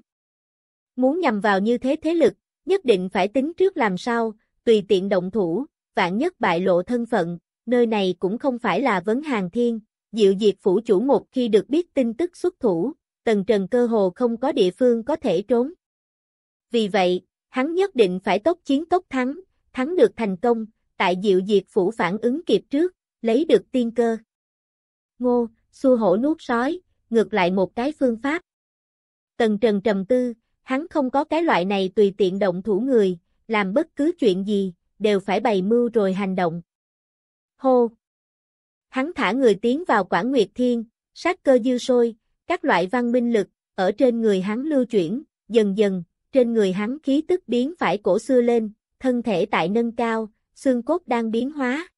Speaker 1: Muốn nhằm vào như thế thế lực, nhất định phải tính trước làm sao, tùy tiện động thủ, vạn nhất bại lộ thân phận, nơi này cũng không phải là vấn hàng thiên, diệu diệt phủ chủ một khi được biết tin tức xuất thủ, Tần Trần cơ hồ không có địa phương có thể trốn. Vì vậy, hắn nhất định phải tốc chiến tốc thắng, thắng được thành công, tại diệu diệt phủ phản ứng kịp trước, lấy được tiên cơ. Ngô, xua hổ nuốt sói, ngược lại một cái phương pháp. Tần Trần trầm tư, hắn không có cái loại này tùy tiện động thủ người, làm bất cứ chuyện gì, đều phải bày mưu rồi hành động. Hô! Hắn thả người tiến vào Quảng Nguyệt Thiên, sát cơ dư sôi, các loại văn minh lực, ở trên người hắn lưu chuyển, dần dần, trên người hắn khí tức biến phải cổ xưa lên, thân thể tại nâng cao, xương cốt đang biến hóa.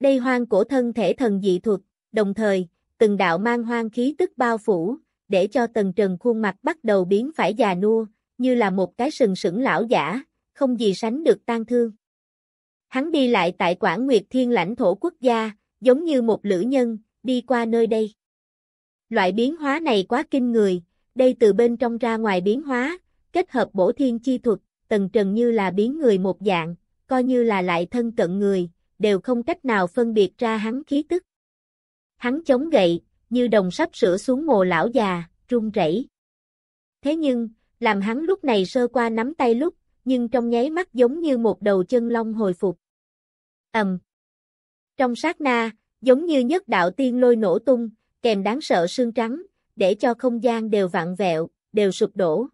Speaker 1: Đây hoang cổ thân thể thần dị thuật, đồng thời, từng đạo mang hoang khí tức bao phủ, để cho tầng trần khuôn mặt bắt đầu biến phải già nua, như là một cái sừng sững lão giả, không gì sánh được tan thương. Hắn đi lại tại Quảng Nguyệt Thiên lãnh thổ quốc gia, giống như một lữ nhân, đi qua nơi đây. Loại biến hóa này quá kinh người, đây từ bên trong ra ngoài biến hóa, kết hợp bổ thiên chi thuật, tần trần như là biến người một dạng, coi như là lại thân cận người, đều không cách nào phân biệt ra hắn khí tức. Hắn chống gậy, như đồng sắp sửa xuống mồ lão già, run rẩy. Thế nhưng, làm hắn lúc này sơ qua nắm tay lúc, nhưng trong nháy mắt giống như một đầu chân long hồi phục. Ầm. Trong sát na, giống như nhất đạo tiên lôi nổ tung, kèm đáng sợ xương trắng, để cho không gian đều vặn vẹo, đều sụp đổ.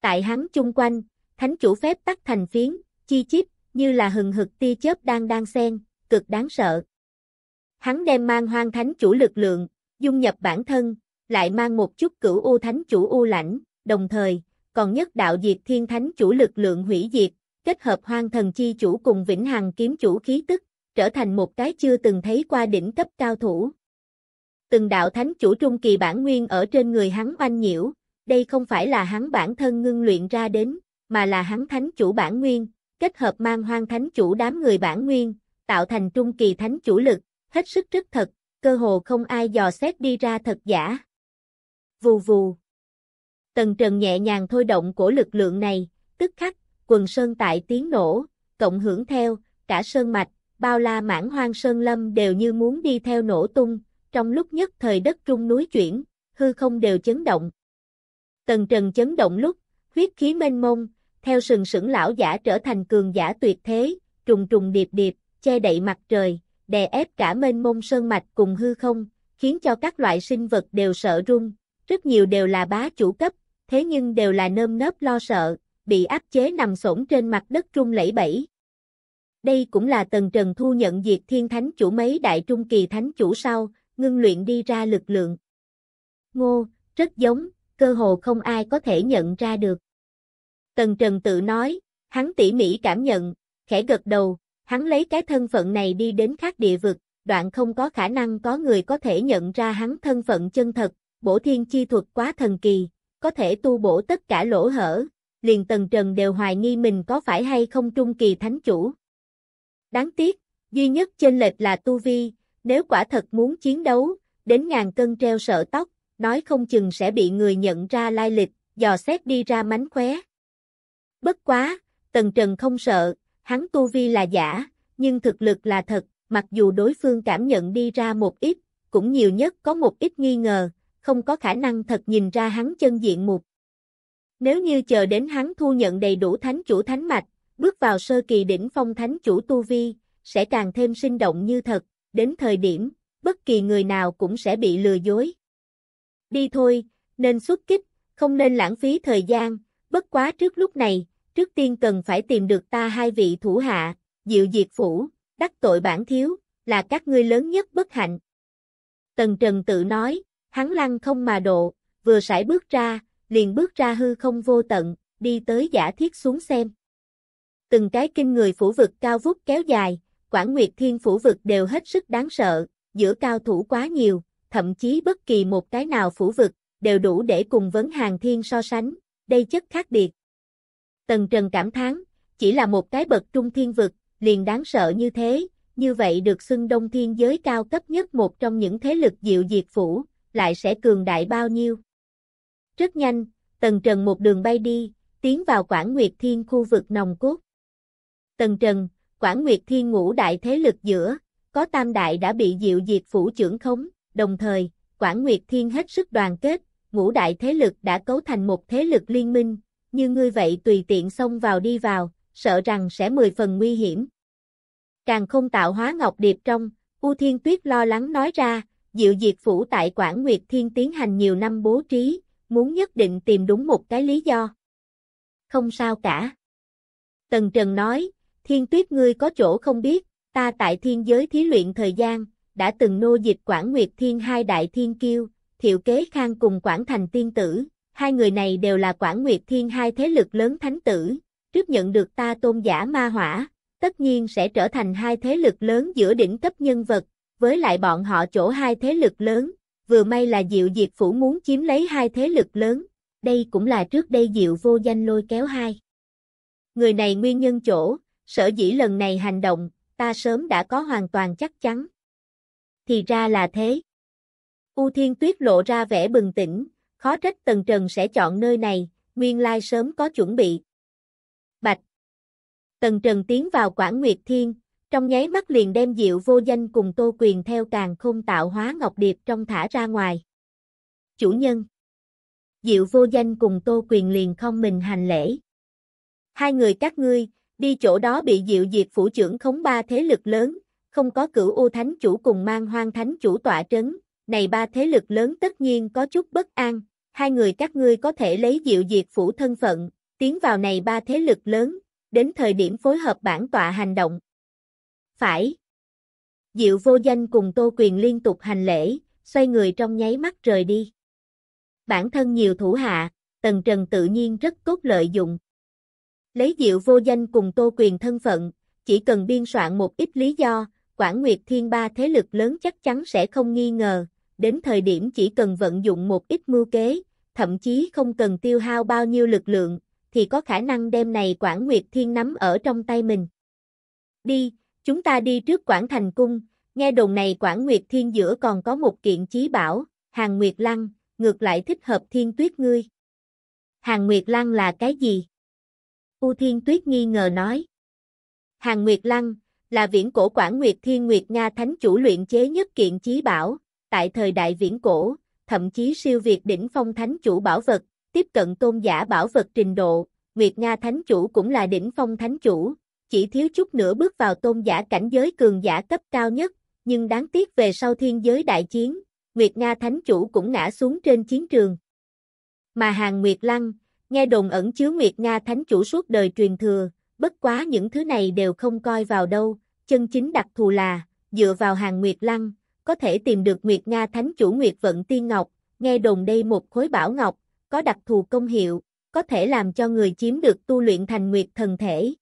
Speaker 1: Tại hắn chung quanh, thánh chủ phép tắt thành phiến, chi chít, như là hừng hực tia chớp đang đang xen, cực đáng sợ. Hắn đem mang hoang thánh chủ lực lượng, dung nhập bản thân, lại mang một chút cửu u thánh chủ u lãnh, đồng thời, còn nhất đạo diệt thiên thánh chủ lực lượng hủy diệt, kết hợp hoang thần chi chủ cùng vĩnh hằng kiếm chủ khí tức, trở thành một cái chưa từng thấy qua đỉnh cấp cao thủ từng đạo thánh chủ trung kỳ bản nguyên ở trên người hắn oanh nhiễu, đây không phải là hắn bản thân ngưng luyện ra đến, mà là hắn thánh chủ bản nguyên, kết hợp mang hoang thánh chủ đám người bản nguyên, tạo thành trung kỳ thánh chủ lực, hết sức rất thật, cơ hồ không ai dò xét đi ra thật giả. Vù vù. Tần Trần nhẹ nhàng thôi động của lực lượng này, tức khắc, quần sơn tại tiếng nổ, cộng hưởng theo, cả sơn mạch, bao la mãn hoang sơn lâm đều như muốn đi theo nổ tung, trong lúc nhất thời đất trung núi chuyển, hư không đều chấn động. Tần trần chấn động lúc, huyết khí mênh mông, theo sừng sững lão giả trở thành cường giả tuyệt thế, trùng trùng điệp điệp, che đậy mặt trời, đè ép cả mênh mông sơn mạch cùng hư không, khiến cho các loại sinh vật đều sợ run, rất nhiều đều là bá chủ cấp, thế nhưng đều là nơm nớp lo sợ, bị áp chế nằm xổm trên mặt đất trung lẫy bẫy. Đây cũng là Tần Trần thu nhận diệt thiên thánh chủ mấy đại trung kỳ thánh chủ sau, ngưng luyện đi ra lực lượng. Ngô, rất giống, cơ hồ không ai có thể nhận ra được. Tần Trần tự nói, hắn tỉ mỉ cảm nhận, khẽ gật đầu, hắn lấy cái thân phận này đi đến khác địa vực, đoạn không có khả năng có người có thể nhận ra hắn thân phận chân thật, bổ thiên chi thuật quá thần kỳ, có thể tu bổ tất cả lỗ hở, liền Tần Trần đều hoài nghi mình có phải hay không trung kỳ thánh chủ. Đáng tiếc, duy nhất chênh lệch là tu vi, nếu quả thật muốn chiến đấu, đến ngàn cân treo sợ tóc, nói không chừng sẽ bị người nhận ra lai lịch, dò xét đi ra mánh khóe. Bất quá, Tần Trần không sợ, hắn tu vi là giả, nhưng thực lực là thật, mặc dù đối phương cảm nhận đi ra một ít, cũng nhiều nhất có một ít nghi ngờ, không có khả năng thật nhìn ra hắn chân diện mục. Nếu như chờ đến hắn thu nhận đầy đủ thánh chủ thánh mạch, bước vào sơ kỳ đỉnh phong thánh chủ tu vi, sẽ càng thêm sinh động như thật, đến thời điểm, bất kỳ người nào cũng sẽ bị lừa dối. Đi thôi, nên xuất kích, không nên lãng phí thời gian, bất quá trước lúc này, trước tiên cần phải tìm được ta hai vị thủ hạ, Diệu Diệt Phủ, đắc tội bản thiếu, là các ngươi lớn nhất bất hạnh. Tần Trần tự nói, hắn lăng không mà độ, vừa sải bước ra, liền bước ra hư không vô tận, đi tới giả thiết xuống xem. Từng cái kinh người phủ vực cao vút kéo dài, Quảng Nguyệt Thiên Phủ vực đều hết sức đáng sợ, giữa cao thủ quá nhiều, thậm chí bất kỳ một cái nào phủ vực, đều đủ để cùng vấn hàng thiên so sánh, đây chất khác biệt. Tần Trần cảm thán, chỉ là một cái bậc trung thiên vực, liền đáng sợ như thế, như vậy được xưng đông thiên giới cao cấp nhất một trong những thế lực diệu diệt phủ, lại sẽ cường đại bao nhiêu. Rất nhanh, Tần Trần một đường bay đi, tiến vào Quảng Nguyệt Thiên khu vực nồng cốt. Tần Trần, Quảng Nguyệt Thiên ngũ đại thế lực giữa, có tam đại đã bị diệu diệt phủ trưởng khống, đồng thời, Quảng Nguyệt Thiên hết sức đoàn kết, ngũ đại thế lực đã cấu thành một thế lực liên minh, như ngươi vậy tùy tiện xông vào đi vào, sợ rằng sẽ mười phần nguy hiểm. Càng không tạo hóa ngọc điệp trong, U Thiên Tuyết lo lắng nói ra, Diệu Diệt Phủ tại Quảng Nguyệt Thiên tiến hành nhiều năm bố trí, muốn nhất định tìm đúng một cái lý do. Không sao cả. Tần Trần nói, Thiên tuyết ngươi có chỗ không biết, ta tại thiên giới thí luyện thời gian, đã từng nô dịch quản Nguyệt Thiên hai đại thiên kiêu, thiệu kế khang cùng quản Thành Tiên Tử, hai người này đều là quản Nguyệt Thiên hai thế lực lớn thánh tử, trước nhận được ta tôn giả ma hỏa, tất nhiên sẽ trở thành hai thế lực lớn giữa đỉnh cấp nhân vật, với lại bọn họ chỗ hai thế lực lớn, vừa may là Diệu Diệt Phủ muốn chiếm lấy hai thế lực lớn, đây cũng là trước đây Diệu vô danh lôi kéo hai. Người này nguyên nhân chỗ, Sở dĩ lần này hành động, ta sớm đã có hoàn toàn chắc chắn. Thì ra là thế. U Thiên Tuyết lộ ra vẻ bừng tỉnh, khó trách Tần Trần sẽ chọn nơi này, nguyên lai sớm có chuẩn bị. Bạch. Tần Trần tiến vào Quảng Nguyệt Thiên, trong nháy mắt liền đem Diệu Vô Danh cùng Tô Quyền theo càng không tạo hóa ngọc điệp trong thả ra ngoài. Chủ nhân. Diệu Vô Danh cùng Tô Quyền liền không mình hành lễ. Hai người các ngươi, Đi chỗ đó bị diệu diệt phủ trưởng khống ba thế lực lớn, không có cửu u thánh chủ cùng mang hoang thánh chủ tọa trấn, này ba thế lực lớn tất nhiên có chút bất an, hai người các ngươi có thể lấy diệu diệt phủ thân phận, tiến vào này ba thế lực lớn, đến thời điểm phối hợp bản tọa hành động. Phải. Diệu vô danh cùng Tô Quyền liên tục hành lễ, xoay người trong nháy mắt rời đi. Bản thân nhiều thủ hạ, Tần Trần tự nhiên rất tốt lợi dụng lấy Diệu Vô Danh cùng Tô Quyền thân phận, chỉ cần biên soạn một ít lý do, Quảng Nguyệt Thiên ba thế lực lớn chắc chắn sẽ không nghi ngờ, đến thời điểm chỉ cần vận dụng một ít mưu kế, thậm chí không cần tiêu hao bao nhiêu lực lượng, thì có khả năng đem này Quảng Nguyệt Thiên nắm ở trong tay mình. Đi, chúng ta đi trước Quảng Thành Cung, nghe đồn này Quảng Nguyệt Thiên giữa còn có một kiện chí bảo, Hàng Nguyệt Lăng, ngược lại thích hợp thiên tuyết ngươi. Hàng Nguyệt Lăng là cái gì? U Thiên Tuyết nghi ngờ nói. Hàng Nguyệt Lăng, là viễn cổ Quản Nguyệt Thiên Nguyệt Nga Thánh chủ luyện chế nhất kiện chí bảo, tại thời đại viễn cổ, thậm chí siêu việt đỉnh phong thánh chủ bảo vật, tiếp cận tôn giả bảo vật trình độ, Nguyệt Nga Thánh chủ cũng là đỉnh phong thánh chủ, chỉ thiếu chút nữa bước vào tôn giả cảnh giới cường giả cấp cao nhất, nhưng đáng tiếc về sau thiên giới đại chiến, Nguyệt Nga Thánh chủ cũng ngã xuống trên chiến trường. Mà Hàng Nguyệt Lăng, Nghe đồn ẩn chứa Nguyệt Nga Thánh Chủ suốt đời truyền thừa, bất quá những thứ này đều không coi vào đâu, chân chính đặc thù là, dựa vào hàng Nguyệt Lăng, có thể tìm được Nguyệt Nga Thánh Chủ Nguyệt Vận Tiên Ngọc, nghe đồn đây một khối bảo ngọc, có đặc thù công hiệu, có thể làm cho người chiếm được tu luyện thành Nguyệt Thần Thể.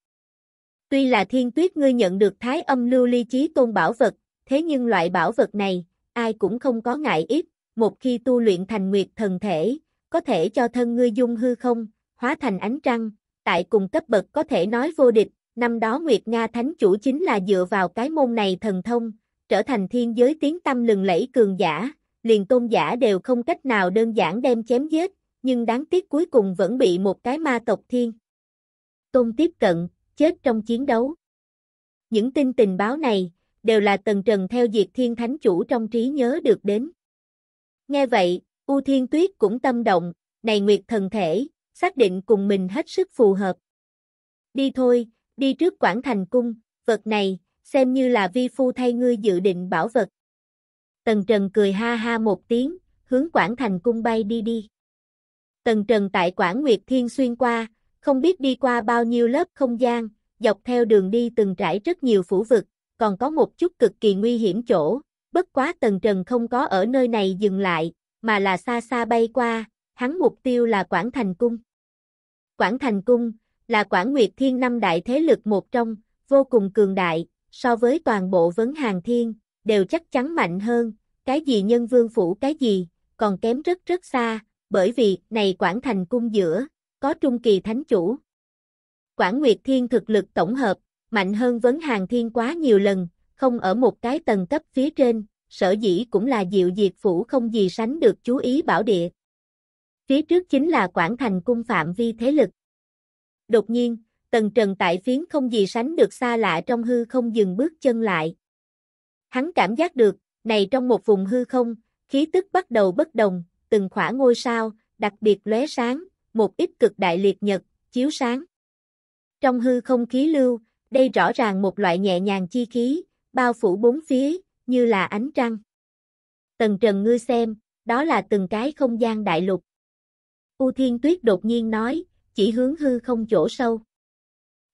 Speaker 1: Tuy là thiên tuyết ngươi nhận được thái âm lưu ly trí tôn bảo vật, thế nhưng loại bảo vật này, ai cũng không có ngại ít, một khi tu luyện thành Nguyệt Thần Thể, có thể cho thân ngươi dung hư không, hóa thành ánh trăng, tại cùng cấp bậc có thể nói vô địch, năm đó Nguyệt Nga Thánh Chủ chính là dựa vào cái môn này thần thông, trở thành thiên giới tiếng tâm lừng lẫy cường giả, liền tôn giả đều không cách nào đơn giản đem chém giết, nhưng đáng tiếc cuối cùng vẫn bị một cái ma tộc thiên. Tôn tiếp cận, chết trong chiến đấu. Những tin tình báo này, đều là Tần Trần theo diệt thiên thánh chủ trong trí nhớ được đến. Nghe vậy, U Thiên Tuyết cũng tâm động, này Nguyệt thần thể, xác định cùng mình hết sức phù hợp. Đi thôi, đi trước Quảng Thành Cung, vật này, xem như là vi phu thay ngươi dự định bảo vật. Tần Trần cười ha ha một tiếng, hướng Quảng Thành Cung bay đi đi. Tần Trần tại Quảng Nguyệt Thiên xuyên qua, không biết đi qua bao nhiêu lớp không gian, dọc theo đường đi từng trải rất nhiều phủ vực, còn có một chút cực kỳ nguy hiểm chỗ, bất quá Tần Trần không có ở nơi này dừng lại, mà là xa xa bay qua, hắn mục tiêu là Quảng Thành Cung. Quảng Thành Cung là Quảng Nguyệt Thiên năm đại thế lực một trong, vô cùng cường đại, so với toàn bộ vấn hàng thiên, đều chắc chắn mạnh hơn, cái gì nhân vương phủ cái gì, còn kém rất rất xa, bởi vì này Quảng Thành Cung giữa, có Trung Kỳ Thánh Chủ. Quảng Nguyệt Thiên thực lực tổng hợp, mạnh hơn vấn hàng thiên quá nhiều lần, không ở một cái tầng cấp phía trên, sở dĩ cũng là diệu diệt phủ không gì sánh được chú ý bảo địa. Phía trước chính là Quảng Thành cung phạm vi thế lực. Đột nhiên, Tần Trần tại phiến không gì sánh được xa lạ trong hư không dừng bước chân lại. Hắn cảm giác được, này trong một vùng hư không, khí tức bắt đầu bất đồng, từng khỏa ngôi sao, đặc biệt lóe sáng, một ít cực đại liệt nhật, chiếu sáng. Trong hư không khí lưu, đây rõ ràng một loại nhẹ nhàng chi khí, bao phủ bốn phía, như là ánh trăng. Tần Trần ngươi xem, đó là từng cái không gian đại lục. U Thiên Tuyết đột nhiên nói, chỉ hướng hư không chỗ sâu.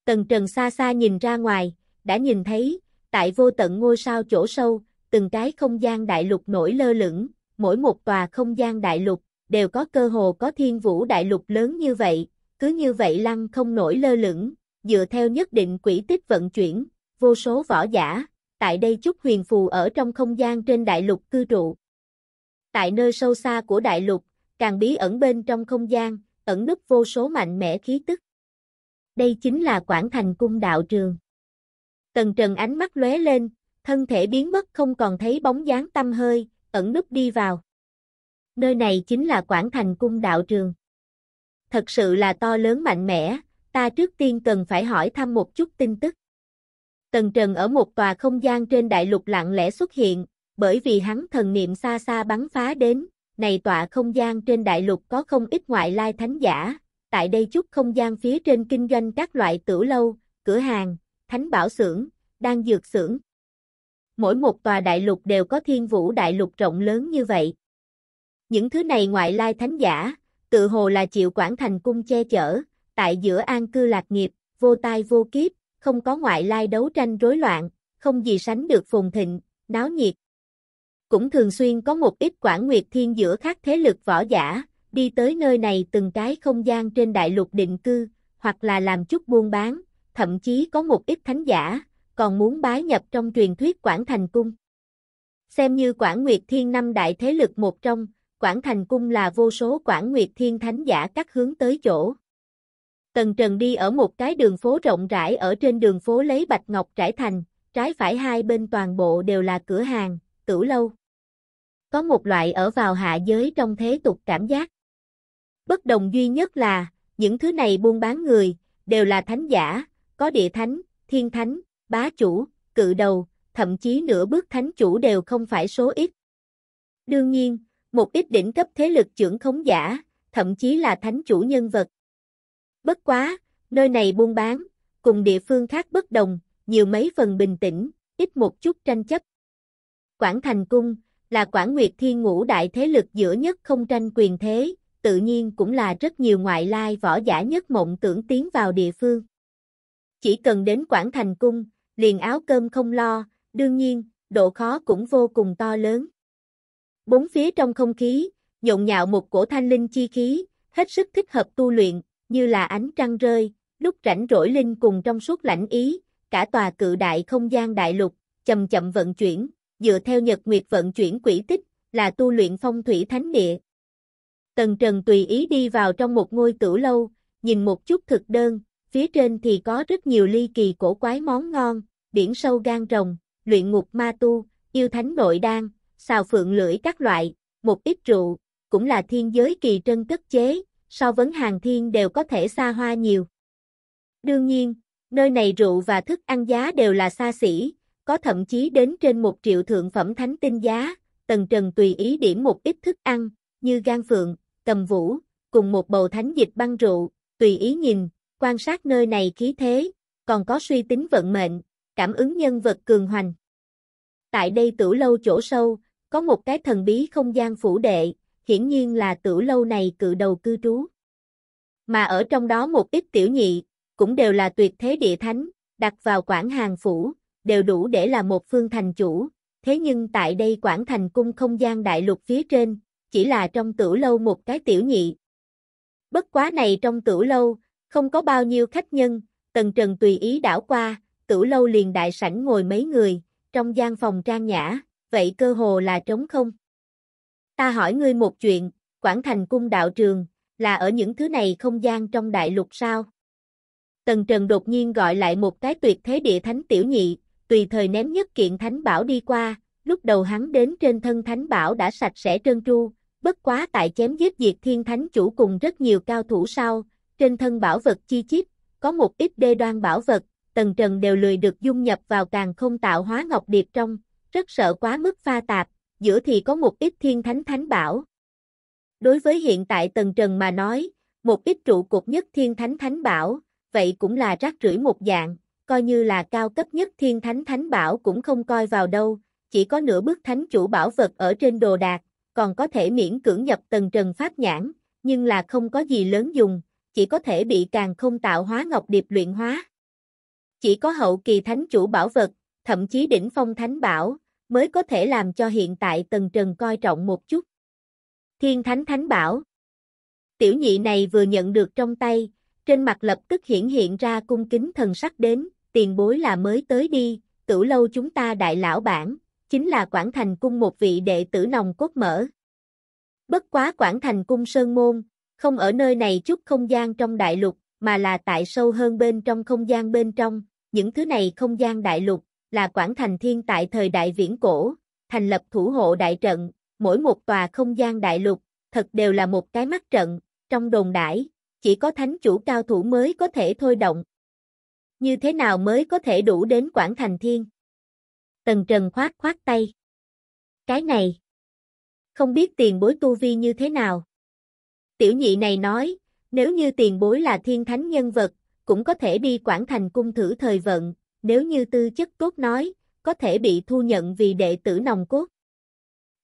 Speaker 1: Tần Trần xa xa nhìn ra ngoài, đã nhìn thấy, tại vô tận ngôi sao chỗ sâu, từng cái không gian đại lục nổi lơ lửng, mỗi một tòa không gian đại lục, đều có cơ hồ có thiên vũ đại lục lớn như vậy, cứ như vậy lăng không nổi lơ lửng, dựa theo nhất định quỹ tích vận chuyển, vô số võ giả, tại đây chút huyền phù ở trong không gian trên đại lục cư trụ. Tại nơi sâu xa của đại lục, càng bí ẩn bên trong không gian, ẩn nấp vô số mạnh mẽ khí tức. Đây chính là Quảng Thành Cung Đạo Trường. Tần Trần ánh mắt lóe lên, thân thể biến mất không còn thấy bóng dáng tâm hơi, ẩn núp đi vào. Nơi này chính là Quảng Thành Cung Đạo Trường. Thật sự là to lớn mạnh mẽ, ta trước tiên cần phải hỏi thăm một chút tin tức. Tần Trần ở một tòa không gian trên đại lục lặng lẽ xuất hiện, bởi vì hắn thần niệm xa xa bắn phá đến, này tòa không gian trên đại lục có không ít ngoại lai thánh giả, tại đây chút không gian phía trên kinh doanh các loại tử lâu, cửa hàng, thánh bảo xưởng, đan dược xưởng. Mỗi một tòa đại lục đều có thiên vũ đại lục rộng lớn như vậy. Những thứ này ngoại lai thánh giả, tự hồ là chịu quản thành cung che chở, tại giữa an cư lạc nghiệp, vô tai vô kiếp, không có ngoại lai đấu tranh rối loạn, không gì sánh được phồn thịnh, náo nhiệt. Cũng thường xuyên có một ít quản nguyệt thiên giữa các thế lực võ giả, đi tới nơi này từng cái không gian trên đại lục định cư, hoặc là làm chút buôn bán, thậm chí có một ít thánh giả, còn muốn bái nhập trong truyền thuyết quản Thành Cung. Xem như quản Nguyệt Thiên năm đại thế lực một trong, quản Thành Cung là vô số quản Nguyệt Thiên thánh giả các hướng tới chỗ. Tần Trần đi ở một cái đường phố rộng rãi ở trên đường phố lấy Bạch Ngọc trải thành, trái phải hai bên toàn bộ đều là cửa hàng, tửu lâu. Có một loại ở vào hạ giới trong thế tục cảm giác. Bất đồng duy nhất là, những thứ này buôn bán người, đều là thánh giả, có địa thánh, thiên thánh, bá chủ, cự đầu, thậm chí nửa bước thánh chủ đều không phải số ít. Đương nhiên, một ít đỉnh cấp thế lực trưởng khống giả, thậm chí là thánh chủ nhân vật, Bất quá, nơi này buôn bán, cùng địa phương khác bất đồng, nhiều mấy phần bình tĩnh, ít một chút tranh chấp. Quảng Thành Cung là Quảng Nguyệt Thiên Ngũ đại thế lực giữa nhất không tranh quyền thế, tự nhiên cũng là rất nhiều ngoại lai võ giả nhất mộng tưởng tiến vào địa phương. Chỉ cần đến Quảng Thành Cung, liền áo cơm không lo, đương nhiên, độ khó cũng vô cùng to lớn. Bốn phía trong không khí, nhộn nhạo một cổ thanh linh chi khí, hết sức thích hợp tu luyện, như là ánh trăng rơi, lúc rảnh rỗi linh cùng trong suốt lãnh ý, cả tòa cự đại không gian đại lục, chậm chậm vận chuyển, dựa theo nhật nguyệt vận chuyển quỷ tích, là tu luyện phong thủy thánh địa. Tần Trần tùy ý đi vào trong một ngôi tử lâu, nhìn một chút thực đơn, phía trên thì có rất nhiều ly kỳ cổ quái món ngon, biển sâu gan rồng, luyện ngục ma tu, yêu thánh nội đan, xào phượng lưỡi các loại, một ít rượu, cũng là thiên giới kỳ trân cất chế, so vấn hàng thiên đều có thể xa hoa nhiều. Đương nhiên, nơi này rượu và thức ăn giá đều là xa xỉ, có thậm chí đến trên một triệu thượng phẩm thánh tinh giá, Tần Trần tùy ý điểm một ít thức ăn, như gan phượng, cầm vũ, cùng một bầu thánh dịch băng rượu, tùy ý nhìn, quan sát nơi này khí thế, còn có suy tính vận mệnh, cảm ứng nhân vật cường hoành. Tại đây tử lâu chỗ sâu, có một cái thần bí không gian phủ đệ, hiển nhiên là tử lâu này cự đầu cư trú. Mà ở trong đó một ít tiểu nhị, cũng đều là tuyệt thế địa thánh, đặt vào quảng hàng phủ, đều đủ để là một phương thành chủ, thế nhưng tại đây quảng thành cung không gian đại lục phía trên, chỉ là trong tử lâu một cái tiểu nhị. Bất quá này trong tử lâu, không có bao nhiêu khách nhân, tần trần tùy ý đảo qua, tử lâu liền đại sảnh ngồi mấy người, trong gian phòng trang nhã, vậy cơ hồ là trống không. Ta hỏi ngươi một chuyện, Quảng Thành Cung đạo trường, là ở những thứ này không gian trong đại lục sao? Tần Trần đột nhiên gọi lại một cái tuyệt thế địa thánh tiểu nhị, tùy thời ném nhất kiện thánh bảo đi qua, lúc đầu hắn đến trên thân thánh bảo đã sạch sẽ trơn tru, bất quá tại chém giết diệt thiên thánh chủ cùng rất nhiều cao thủ sau, trên thân bảo vật chi chít, có một ít đê đoan bảo vật, tần trần đều lười được dung nhập vào càng không tạo hóa ngọc điệp trong, rất sợ quá mức pha tạp, giữa thì có một ít thiên thánh thánh bảo. Đối với hiện tại tầng Trần mà nói, một ít trụ cột nhất thiên thánh thánh bảo, vậy cũng là rác rưởi một dạng, coi như là cao cấp nhất thiên thánh thánh bảo cũng không coi vào đâu, chỉ có nửa bước thánh chủ bảo vật ở trên đồ đạc, còn có thể miễn cưỡng nhập tầng Trần pháp nhãn, nhưng là không có gì lớn dùng, chỉ có thể bị càng không tạo hóa ngọc điệp luyện hóa. Chỉ có hậu kỳ thánh chủ bảo vật, thậm chí đỉnh phong thánh bảo, mới có thể làm cho hiện tại Tần Trần coi trọng một chút. Thiên Thánh Thánh Bảo Tiểu nhị này vừa nhận được trong tay, trên mặt lập tức hiển hiện ra cung kính thần sắc đến, tiền bối là mới tới đi, tử lâu chúng ta đại lão bản, chính là Quảng Thành Cung một vị đệ tử nòng cốt mở. Bất quá Quảng Thành Cung Sơn Môn, không ở nơi này chút không gian trong đại lục, mà là tại sâu hơn bên trong không gian bên trong, những thứ này không gian đại lục, là quảng thành thiên tại thời đại viễn cổ, thành lập thủ hộ đại trận, mỗi một tòa không gian đại lục, thật đều là một cái mắt trận, trong đồn đãi, chỉ có thánh chủ cao thủ mới có thể thôi động. Như thế nào mới có thể đủ đến quảng thành thiên? Tần Trần khoát khoát tay. Cái này, không biết tiền bối tu vi như thế nào. Tiểu nhị này nói, nếu như tiền bối là thiên thánh nhân vật, cũng có thể đi Quảng Thành cung thử thời vận, nếu như tư chất tốt nói, có thể bị thu nhận vì đệ tử nòng cốt.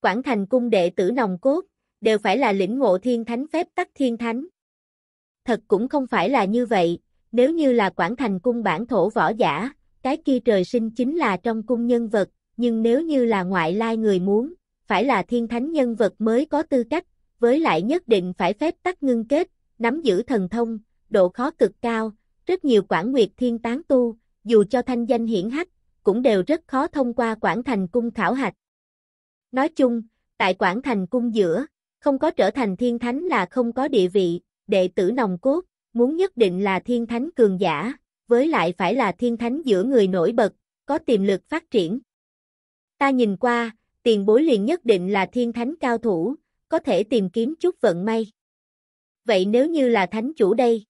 Speaker 1: Quảng Thành cung đệ tử nòng cốt, đều phải là lĩnh ngộ thiên thánh phép tắc thiên thánh. Thật cũng không phải là như vậy, nếu như là Quảng Thành cung bản thổ võ giả, cái kia trời sinh chính là trong cung nhân vật, nhưng nếu như là ngoại lai người muốn, phải là thiên thánh nhân vật mới có tư cách, với lại nhất định phải phép tắc ngưng kết, nắm giữ thần thông, độ khó cực cao, rất nhiều Quảng Nguyệt Thiên tán tu, dù cho thanh danh hiển hách, cũng đều rất khó thông qua Quảng Thành Cung khảo hạch. Nói chung, tại Quảng Thành Cung giữa, không có trở thành thiên thánh là không có địa vị, đệ tử nồng cốt, muốn nhất định là thiên thánh cường giả, với lại phải là thiên thánh giữa người nổi bật, có tiềm lực phát triển. Ta nhìn qua, tiền bối liền nhất định là thiên thánh cao thủ, có thể tìm kiếm chút vận may. Vậy nếu như là thánh chủ đây?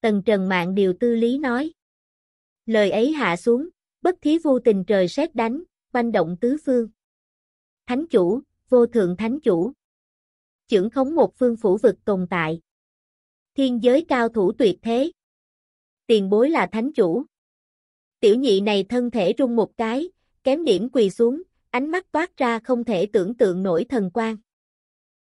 Speaker 1: Tần Trần Mạng điều tư lý nói. Lời ấy hạ xuống, bất thí vô tình trời sét đánh, quanh động tứ phương. Thánh chủ, vô thượng thánh chủ. trưởng khống một phương phủ vực tồn tại. Thiên giới cao thủ tuyệt thế. Tiền bối là thánh chủ. Tiểu nhị này thân thể rung một cái, kém điểm quỳ xuống, ánh mắt toát ra không thể tưởng tượng nổi thần quan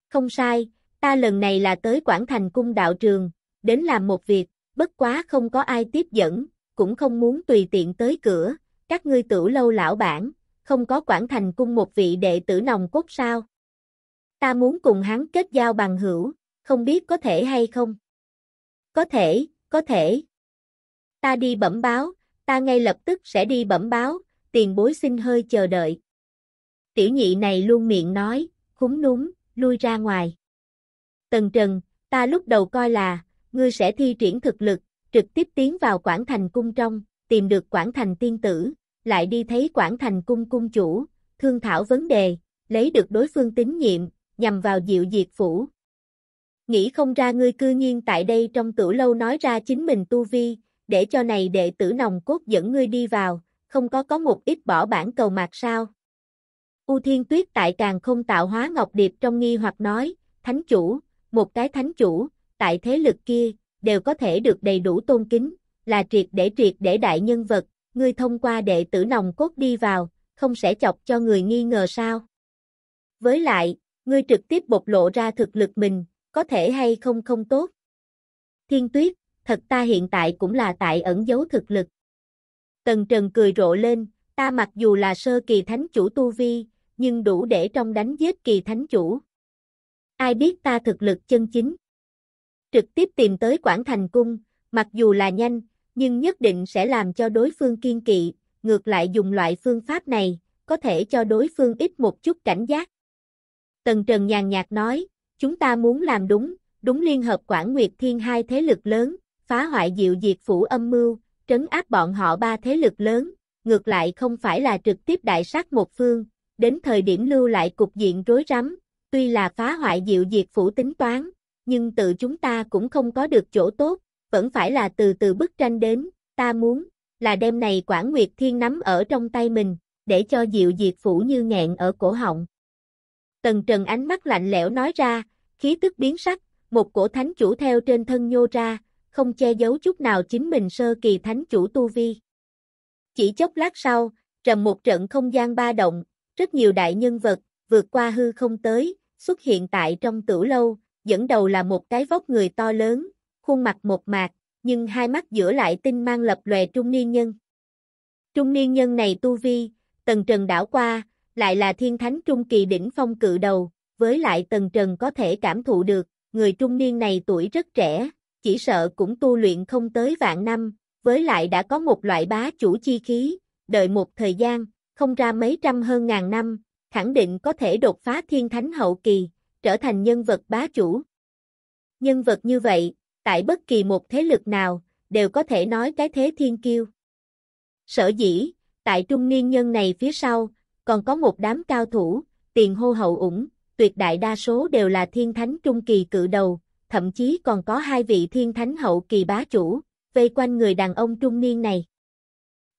Speaker 1: Không sai, ta lần này là tới Quảng Thành cung đạo trường, đến làm một việc, bất quá không có ai tiếp dẫn, cũng không muốn tùy tiện tới cửa, các ngươi tử lâu lão bản, không có quản thành cung một vị đệ tử nòng cốt sao. Ta muốn cùng hắn kết giao bằng hữu, không biết có thể hay không? Có thể, có thể. Ta đi bẩm báo, ta ngay lập tức sẽ đi bẩm báo, tiền bối xin hơi chờ đợi. Tiểu nhị này luôn miệng nói, khúng núm, lui ra ngoài. Tần Trần, ta lúc đầu coi là, ngươi sẽ thi triển thực lực, trực tiếp tiến vào Quảng Thành Cung trong, tìm được Quảng Thành Tiên Tử, lại đi thấy Quảng Thành Cung Cung Chủ, thương thảo vấn đề, lấy được đối phương tín nhiệm, nhằm vào diệu diệt phủ. Nghĩ không ra ngươi cư nhiên tại đây trong tử lâu nói ra chính mình tu vi, để cho này đệ tử nồng cốt dẫn ngươi đi vào, không có có một ít bỏ bản cầu mạc sao. U Thiên Tuyết tại càng không tạo hóa ngọc điệp trong nghi hoặc nói, thánh chủ, một cái thánh chủ, tại thế lực kia, đều có thể được đầy đủ tôn kính, là triệt để triệt để đại nhân vật, ngươi thông qua đệ tử nòng cốt đi vào, không sẽ chọc cho người nghi ngờ sao. Với lại, ngươi trực tiếp bộc lộ ra thực lực mình, có thể hay không không tốt. Thiên tuyết, thật ta hiện tại cũng là tại ẩn giấu thực lực. Tần Trần cười rộ lên, ta mặc dù là sơ kỳ thánh chủ tu vi, nhưng đủ để trong đánh giết kỳ thánh chủ. Ai biết ta thực lực chân chính trực tiếp tìm tới Quảng Thành Cung, mặc dù là nhanh, nhưng nhất định sẽ làm cho đối phương kiên kỵ, ngược lại dùng loại phương pháp này, có thể cho đối phương ít một chút cảnh giác. Tần Trần nhàn nhạt nói, chúng ta muốn làm đúng, đúng Liên Hợp Quảng Nguyệt Thiên hai thế lực lớn, phá hoại diệu diệt phủ âm mưu, trấn áp bọn họ ba thế lực lớn, ngược lại không phải là trực tiếp đại sát một phương, đến thời điểm lưu lại cục diện rối rắm, tuy là phá hoại diệu diệt phủ tính toán, nhưng tự chúng ta cũng không có được chỗ tốt, vẫn phải là từ từ bức tranh đến, ta muốn, là đêm này Quảng Nguyệt Thiên nắm ở trong tay mình, để cho Diệu Diệt Phủ như nghẹn ở cổ họng. Tần Trần ánh mắt lạnh lẽo nói ra, khí tức biến sắc, một cổ thánh chủ theo trên thân nhô ra, không che giấu chút nào chính mình sơ kỳ thánh chủ tu vi. Chỉ chốc lát sau, trầm một trận không gian ba động, rất nhiều đại nhân vật, vượt qua hư không tới, xuất hiện tại trong tử lâu, dẫn đầu là một cái vóc người to lớn, khuôn mặt một mạc, nhưng hai mắt giữa lại tinh mang lập lòe trung niên nhân. Trung niên nhân này tu vi, tần trần đảo qua, lại là thiên thánh trung kỳ đỉnh phong cự đầu, với lại tần trần có thể cảm thụ được, người trung niên này tuổi rất trẻ, chỉ sợ cũng tu luyện không tới vạn năm, với lại đã có một loại bá chủ chi khí, đợi một thời gian, không ra mấy trăm hơn ngàn năm, khẳng định có thể đột phá thiên thánh hậu kỳ, trở thành nhân vật bá chủ. Nhân vật như vậy, tại bất kỳ một thế lực nào, đều có thể nói cái thế thiên kiêu. Sở dĩ, tại trung niên nhân này phía sau, còn có một đám cao thủ, tiền hô hậu ủng, tuyệt đại đa số đều là thiên thánh trung kỳ cự đầu, thậm chí còn có hai vị thiên thánh hậu kỳ bá chủ, vây quanh người đàn ông trung niên này.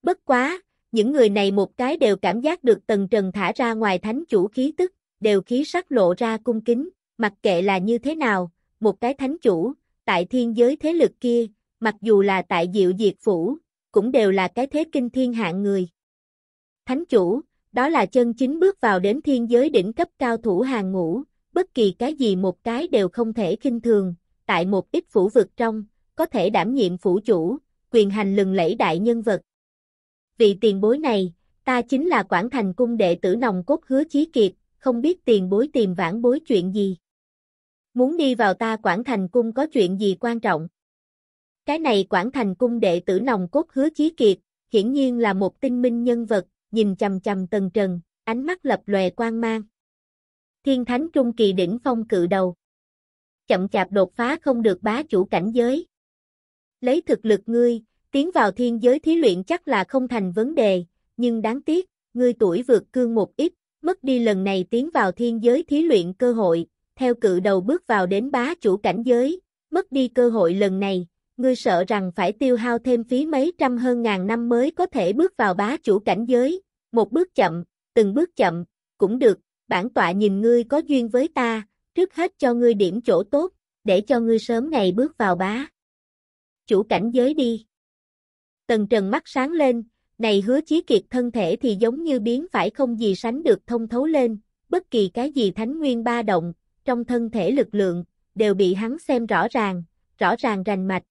Speaker 1: Bất quá, những người này một cái đều cảm giác được tần trần thả ra ngoài thánh chủ khí tức đều khí sắc lộ ra cung kính, mặc kệ là như thế nào, một cái thánh chủ, tại thiên giới thế lực kia, mặc dù là tại diệu diệt phủ, cũng đều là cái thế kinh thiên hạng người. Thánh chủ, đó là chân chính bước vào đến thiên giới đỉnh cấp cao thủ hàng ngũ, bất kỳ cái gì một cái đều không thể kinh thường, tại một ít phủ vực trong, có thể đảm nhiệm phủ chủ, quyền hành lừng lẫy đại nhân vật. Vì tiền bối này, ta chính là quản Thành Cung đệ tử nồng cốt hứa chí kiệt, không biết tiền bối tìm vãn bối chuyện gì. Muốn đi vào ta Quảng Thành Cung có chuyện gì quan trọng. Cái này Quảng Thành Cung đệ tử nòng cốt hứa chí kiệt, hiển nhiên là một tinh minh nhân vật, nhìn chầm chầm tần trần, ánh mắt lập lòe quan mang. Thiên Thánh Trung Kỳ đỉnh phong cự đầu. Chậm chạp đột phá không được bá chủ cảnh giới. Lấy thực lực ngươi, tiến vào thiên giới thí luyện chắc là không thành vấn đề, nhưng đáng tiếc, ngươi tuổi vượt cương một ít, mất đi lần này tiến vào thiên giới thí luyện cơ hội, theo cự đầu bước vào đến bá chủ cảnh giới, mất đi cơ hội lần này, ngươi sợ rằng phải tiêu hao thêm phí mấy trăm hơn ngàn năm mới có thể bước vào bá chủ cảnh giới, một bước chậm, từng bước chậm, cũng được, bản tọa nhìn ngươi có duyên với ta, trước hết cho ngươi điểm chỗ tốt, để cho ngươi sớm ngày bước vào bá. Chủ cảnh giới đi. Tần Trần mắt sáng lên, này hứa chí kiệt thân thể thì giống như biến phải không gì sánh được thông thấu lên, bất kỳ cái gì thánh nguyên ba động, trong thân thể lực lượng, đều bị hắn xem rõ ràng, rõ ràng rành mạch.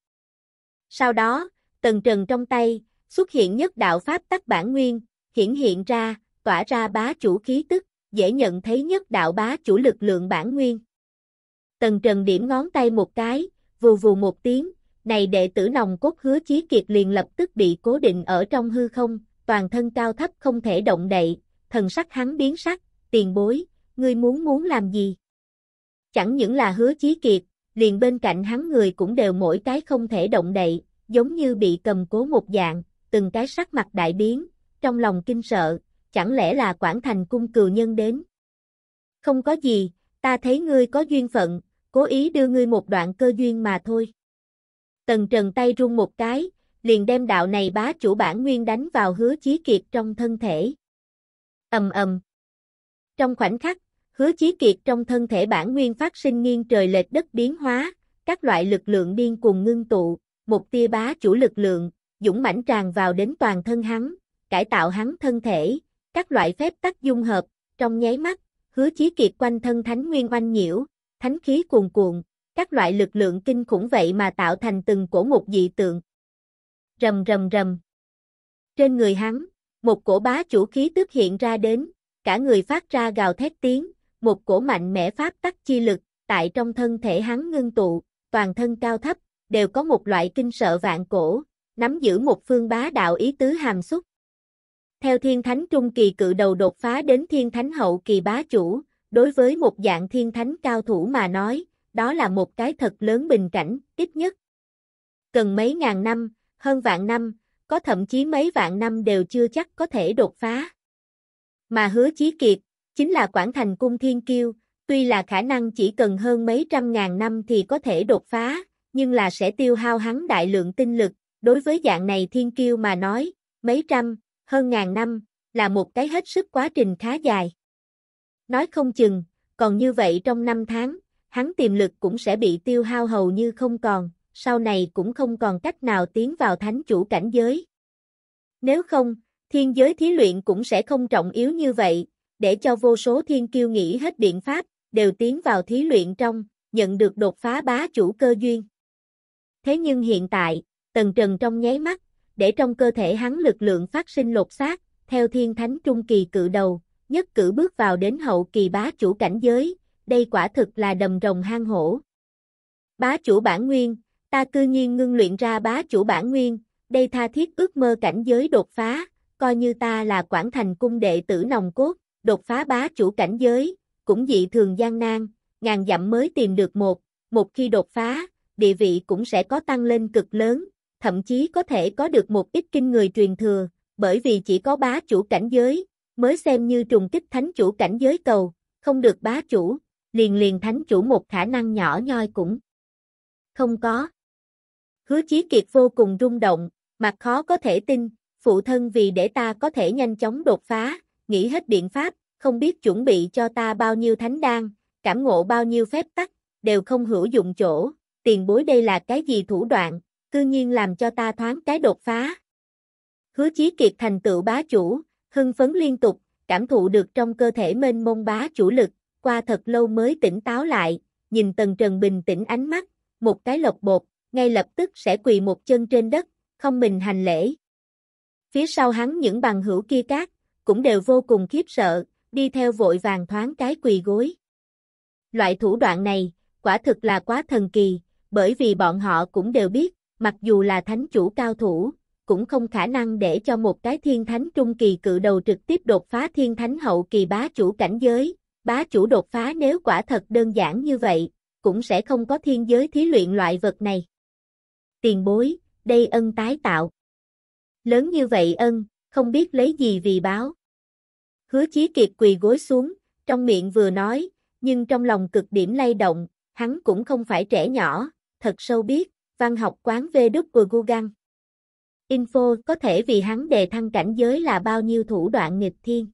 Speaker 1: Sau đó, tần trần trong tay, xuất hiện nhất đạo pháp tắc bản nguyên, hiển hiện ra, tỏa ra bá chủ khí tức, dễ nhận thấy nhất đạo bá chủ lực lượng bản nguyên. Tần trần điểm ngón tay một cái, vù vù một tiếng, này đệ tử nòng cốt hứa chí kiệt liền lập tức bị cố định ở trong hư không, toàn thân cao thấp không thể động đậy, thần sắc hắn biến sắc, tiền bối, ngươi muốn muốn làm gì? Chẳng những là hứa chí kiệt, liền bên cạnh hắn người cũng đều mỗi cái không thể động đậy, giống như bị cầm cố một dạng, từng cái sắc mặt đại biến, trong lòng kinh sợ, chẳng lẽ là quản Thành cung cừu nhân đến? Không có gì, ta thấy ngươi có duyên phận, cố ý đưa ngươi một đoạn cơ duyên mà thôi. Tần Trần tay rung một cái, liền đem đạo này bá chủ bản nguyên đánh vào hứa chí kiệt trong thân thể. ầm ầm Trong khoảnh khắc, hứa chí kiệt trong thân thể bản nguyên phát sinh nghiêng trời lệch đất biến hóa, các loại lực lượng điên cùng ngưng tụ, một tia bá chủ lực lượng, dũng mãnh tràn vào đến toàn thân hắn, cải tạo hắn thân thể, các loại phép tắc dung hợp, trong nháy mắt, hứa chí kiệt quanh thân thánh nguyên oanh nhiễu, thánh khí cuồn cuộn, các loại lực lượng kinh khủng vậy mà tạo thành từng cổ một dị tượng. Rầm rầm rầm. Trên người hắn, một cổ bá chủ khí tức hiện ra đến, cả người phát ra gào thét tiếng, một cổ mạnh mẽ pháp tắc chi lực, tại trong thân thể hắn ngưng tụ, toàn thân cao thấp, đều có một loại kinh sợ vạn cổ, nắm giữ một phương bá đạo ý tứ hàm xúc. Theo thiên thánh trung kỳ cự đầu đột phá đến thiên thánh hậu kỳ bá chủ, đối với một dạng thiên thánh cao thủ mà nói, đó là một cái thật lớn bình cảnh, ít nhất. Cần mấy ngàn năm, hơn vạn năm, có thậm chí mấy vạn năm đều chưa chắc có thể đột phá. Mà hứa chí kiệt, chính là quản Thành Cung Thiên Kiêu, tuy là khả năng chỉ cần hơn mấy trăm ngàn năm thì có thể đột phá, nhưng là sẽ tiêu hao hắn đại lượng tinh lực, đối với dạng này Thiên Kiêu mà nói, mấy trăm, hơn ngàn năm, là một cái hết sức quá trình khá dài. Nói không chừng, còn như vậy trong năm tháng, hắn tiềm lực cũng sẽ bị tiêu hao hầu như không còn, sau này cũng không còn cách nào tiến vào thánh chủ cảnh giới. Nếu không, thiên giới thí luyện cũng sẽ không trọng yếu như vậy, để cho vô số thiên kiêu nghĩ hết biện pháp, đều tiến vào thí luyện trong, nhận được đột phá bá chủ cơ duyên. Thế nhưng hiện tại, Tần Trần trong nháy mắt, để trong cơ thể hắn lực lượng phát sinh lột xác, theo thiên thánh trung kỳ cự đầu, nhất cử bước vào đến hậu kỳ bá chủ cảnh giới, đây quả thực là đầm rồng hang hổ. Bá chủ bản nguyên, ta cư nhiên ngưng luyện ra bá chủ bản nguyên, đây tha thiết ước mơ cảnh giới đột phá, coi như ta là quản thành cung đệ tử nòng cốt, đột phá bá chủ cảnh giới, cũng dị thường gian nan, ngàn dặm mới tìm được một, một khi đột phá, địa vị cũng sẽ có tăng lên cực lớn, thậm chí có thể có được một ít kinh người truyền thừa, bởi vì chỉ có bá chủ cảnh giới, mới xem như trùng kích thánh chủ cảnh giới cầu, không được bá chủ, liền liền thánh chủ một khả năng nhỏ nhoi cũng không có. Hứa Chí Kiệt vô cùng rung động, mặt khó có thể tin, phụ thân vì để ta có thể nhanh chóng đột phá, nghĩ hết biện pháp, không biết chuẩn bị cho ta bao nhiêu thánh đan, cảm ngộ bao nhiêu phép tắc, đều không hữu dụng chỗ, tiền bối đây là cái gì thủ đoạn, cư nhiên làm cho ta thoáng cái đột phá. Hứa Chí Kiệt thành tựu bá chủ, hưng phấn liên tục, cảm thụ được trong cơ thể mênh mông bá chủ lực, qua thật lâu mới tỉnh táo lại, nhìn Tần Trần bình tĩnh ánh mắt, một cái lộc bột, ngay lập tức sẽ quỳ một chân trên đất, không mình hành lễ. Phía sau hắn những bằng hữu kia các cũng đều vô cùng khiếp sợ, đi theo vội vàng thoáng cái quỳ gối. Loại thủ đoạn này, quả thực là quá thần kỳ, bởi vì bọn họ cũng đều biết, mặc dù là thánh chủ cao thủ, cũng không khả năng để cho một cái thiên thánh trung kỳ cự đầu trực tiếp đột phá thiên thánh hậu kỳ bá chủ cảnh giới, bá chủ đột phá nếu quả thật đơn giản như vậy, cũng sẽ không có thiên giới thí luyện loại vật này. Tiền bối, đây ân tái tạo. Lớn như vậy ân, không biết lấy gì vì báo. Hứa chí kiệt quỳ gối xuống, trong miệng vừa nói, nhưng trong lòng cực điểm lay động, hắn cũng không phải trẻ nhỏ, thật sâu biết, văn học quán vê đức của Gugan. Info có thể vì hắn đề thăng cảnh giới là bao nhiêu thủ đoạn nghịch thiên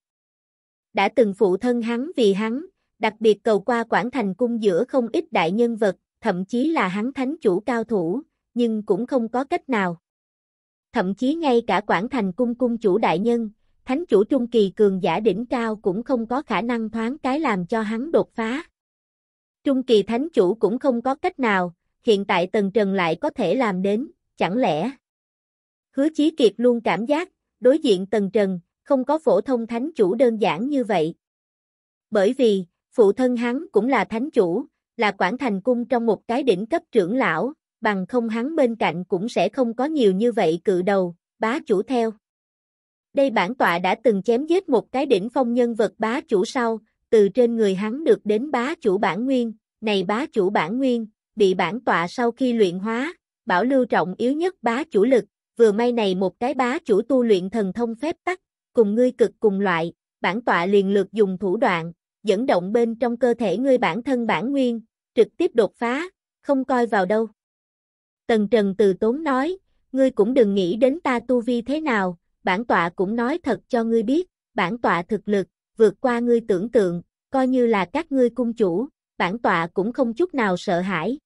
Speaker 1: đã từng phụ thân hắn vì hắn, đặc biệt cầu qua Quảng Thành Cung giữa không ít đại nhân vật, thậm chí là hắn thánh chủ cao thủ, nhưng cũng không có cách nào. Thậm chí ngay cả Quảng Thành Cung cung chủ đại nhân, thánh chủ trung kỳ cường giả đỉnh cao cũng không có khả năng thoáng cái làm cho hắn đột phá. Trung kỳ thánh chủ cũng không có cách nào, hiện tại Tần Trần lại có thể làm đến, chẳng lẽ? Hứa Chí Kiệt luôn cảm giác, đối diện Tần Trần, không có phổ thông thánh chủ đơn giản như vậy. Bởi vì, phụ thân hắn cũng là thánh chủ, là quản thành cung trong một cái đỉnh cấp trưởng lão, bằng không hắn bên cạnh cũng sẽ không có nhiều như vậy cự đầu, bá chủ theo. Đây bản tọa đã từng chém giết một cái đỉnh phong nhân vật bá chủ sau, từ trên người hắn được đến bá chủ bản nguyên, này bá chủ bản nguyên, bị bản tọa sau khi luyện hóa, bảo lưu trọng yếu nhất bá chủ lực, vừa may này một cái bá chủ tu luyện thần thông phép tắc, cùng ngươi cực cùng loại, bản tọa liền lượt dùng thủ đoạn, dẫn động bên trong cơ thể ngươi bản thân bản nguyên, trực tiếp đột phá, không coi vào đâu. Tần Trần từ tốn nói, ngươi cũng đừng nghĩ đến ta tu vi thế nào, bản tọa cũng nói thật cho ngươi biết, bản tọa thực lực, vượt qua ngươi tưởng tượng, coi như là các ngươi cung chủ, bản tọa cũng không chút nào sợ hãi.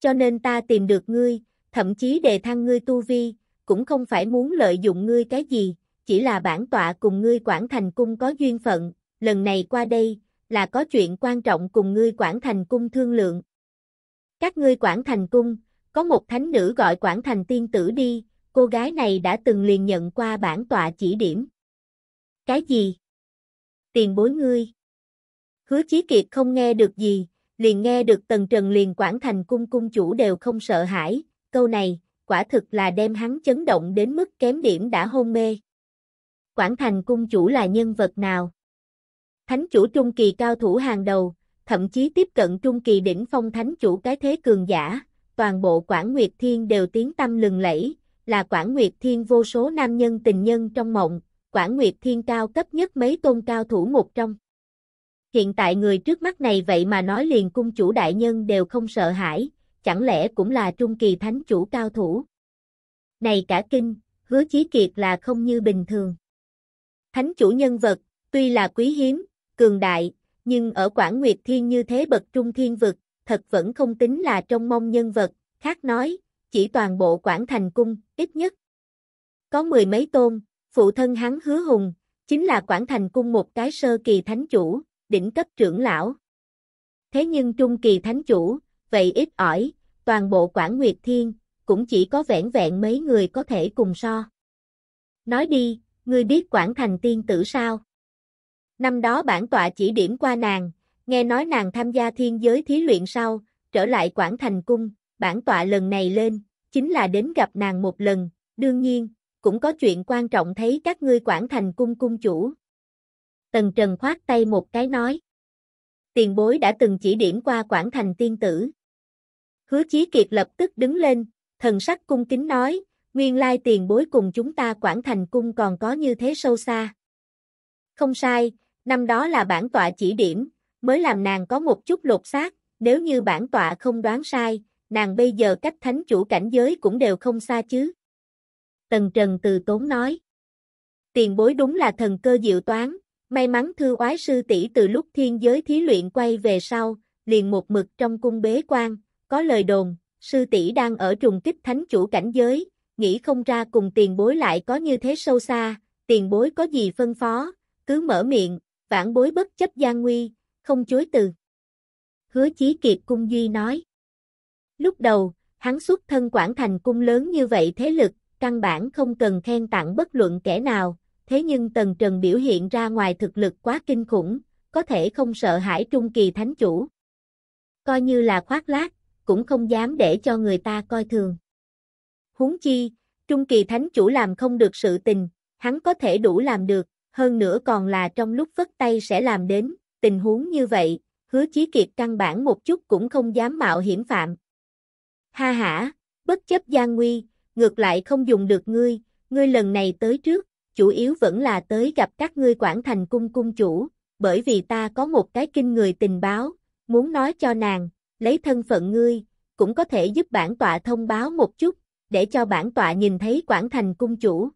Speaker 1: Cho nên ta tìm được ngươi, thậm chí đề thăng ngươi tu vi, cũng không phải muốn lợi dụng ngươi cái gì, chỉ là bản tọa cùng ngươi quản Thành Cung có duyên phận, lần này qua đây, là có chuyện quan trọng cùng ngươi quản Thành Cung thương lượng. Các ngươi quản Thành Cung, có một thánh nữ gọi quản Thành Tiên Tử đi, cô gái này đã từng liền nhận qua bản tọa chỉ điểm. Cái gì? Tiền bối ngươi. Hứa Chí Kiệt không nghe được gì, liền nghe được Tần Trần liền quản Thành Cung cung chủ đều không sợ hãi, câu này, quả thực là đem hắn chấn động đến mức kém điểm đã hôn mê. Quảng Thành Cung Chủ là nhân vật nào? Thánh Chủ Trung Kỳ cao thủ hàng đầu, thậm chí tiếp cận Trung Kỳ đỉnh phong Thánh Chủ cái thế cường giả, toàn bộ Quảng Nguyệt Thiên đều tiếng tâm lừng lẫy, là Quảng Nguyệt Thiên vô số nam nhân tình nhân trong mộng, Quảng Nguyệt Thiên cao cấp nhất mấy tôn cao thủ một trong. Hiện tại người trước mắt này vậy mà nói liền cung chủ đại nhân đều không sợ hãi, chẳng lẽ cũng là trung kỳ thánh chủ cao thủ. Này cả kinh, hứa chí kiệt là không như bình thường. Thánh chủ nhân vật, tuy là quý hiếm, cường đại, nhưng ở Quảng Nguyệt Thiên như thế bậc trung thiên vực, thật vẫn không tính là trong mong nhân vật, khác nói, chỉ toàn bộ Quảng Thành Cung, ít nhất. Có mười mấy tôn, phụ thân hắn hứa hùng, chính là Quảng Thành Cung một cái sơ kỳ thánh chủ, đỉnh cấp trưởng lão. Thế nhưng trung kỳ thánh chủ, vậy ít ỏi, toàn bộ Quảng Nguyệt Thiên, cũng chỉ có vẻn vẹn mấy người có thể cùng so. Nói đi, ngươi biết quản Thành tiên tử sao? Năm đó bản tọa chỉ điểm qua nàng, nghe nói nàng tham gia thiên giới thí luyện sau, trở lại quản Thành cung, bản tọa lần này lên, chính là đến gặp nàng một lần, đương nhiên, cũng có chuyện quan trọng thấy các ngươi quản Thành cung cung chủ. Tần Trần khoát tay một cái nói. Tiền bối đã từng chỉ điểm qua quản Thành tiên tử. Hứa Chí Kiệt lập tức đứng lên, thần sắc cung kính nói, Nguyên lai tiền bối cùng chúng ta quản Thành Cung còn có như thế sâu xa. Không sai, năm đó là bản tọa chỉ điểm, mới làm nàng có một chút lột xác, nếu như bản tọa không đoán sai, nàng bây giờ cách thánh chủ cảnh giới cũng đều không xa chứ. Tần Trần từ tốn nói. Tiền bối đúng là thần cơ diệu toán, may mắn thư oái sư tỷ từ lúc thiên giới thí luyện quay về sau, liền một mực trong cung bế quan, có lời đồn, sư tỷ đang ở trùng kích thánh chủ cảnh giới, nghĩ không ra cùng tiền bối lại có như thế sâu xa, tiền bối có gì phân phó, cứ mở miệng, vãn bối bất chấp gian nguy, không chối từ. Hứa Chí Kiệt Cung Duy nói. Lúc đầu, hắn xuất thân Quảng Thành Cung lớn như vậy thế lực, căn bản không cần khen tặng bất luận kẻ nào, thế nhưng Tần Trần biểu hiện ra ngoài thực lực quá kinh khủng, có thể không sợ hãi Trung Kỳ Thánh Chủ. Coi như là khoác lác, cũng không dám để cho người ta coi thường. Huống chi, Trung Kỳ Thánh Chủ làm không được sự tình, hắn có thể đủ làm được, hơn nữa còn là trong lúc vất tay sẽ làm đến, tình huống như vậy, hứa chí kiệt căn bản một chút cũng không dám mạo hiểm phạm. Ha ha, bất chấp gian nguy, ngược lại không dùng được ngươi, ngươi lần này tới trước, chủ yếu vẫn là tới gặp các ngươi quản thành cung cung chủ, bởi vì ta có một cái kinh người tình báo, muốn nói cho nàng, lấy thân phận ngươi, cũng có thể giúp bản tọa thông báo một chút, để cho bản tọa nhìn thấy Quảng Thành Cung chủ.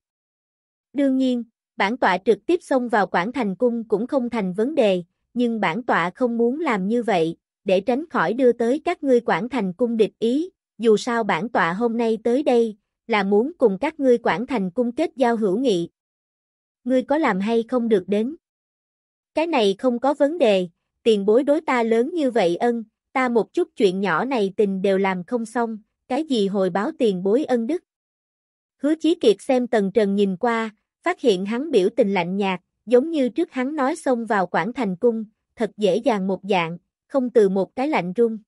Speaker 1: Đương nhiên, bản tọa trực tiếp xông vào Quảng Thành Cung cũng không thành vấn đề, nhưng bản tọa không muốn làm như vậy, để tránh khỏi đưa tới các ngươi Quảng Thành Cung địch ý, dù sao bản tọa hôm nay tới đây, là muốn cùng các ngươi Quảng Thành Cung kết giao hữu nghị. Ngươi có làm hay không được đến? Cái này không có vấn đề, tiền bối đối ta lớn như vậy ân, ta một chút chuyện nhỏ này tình đều làm không xong, cái gì hồi báo tiền bối ân đức. Hứa Chí Kiệt xem Tần Trần nhìn qua, phát hiện hắn biểu tình lạnh nhạt, giống như trước hắn nói xông vào Quảng Thành Cung, thật dễ dàng một dạng, không từ một cái lạnh rung.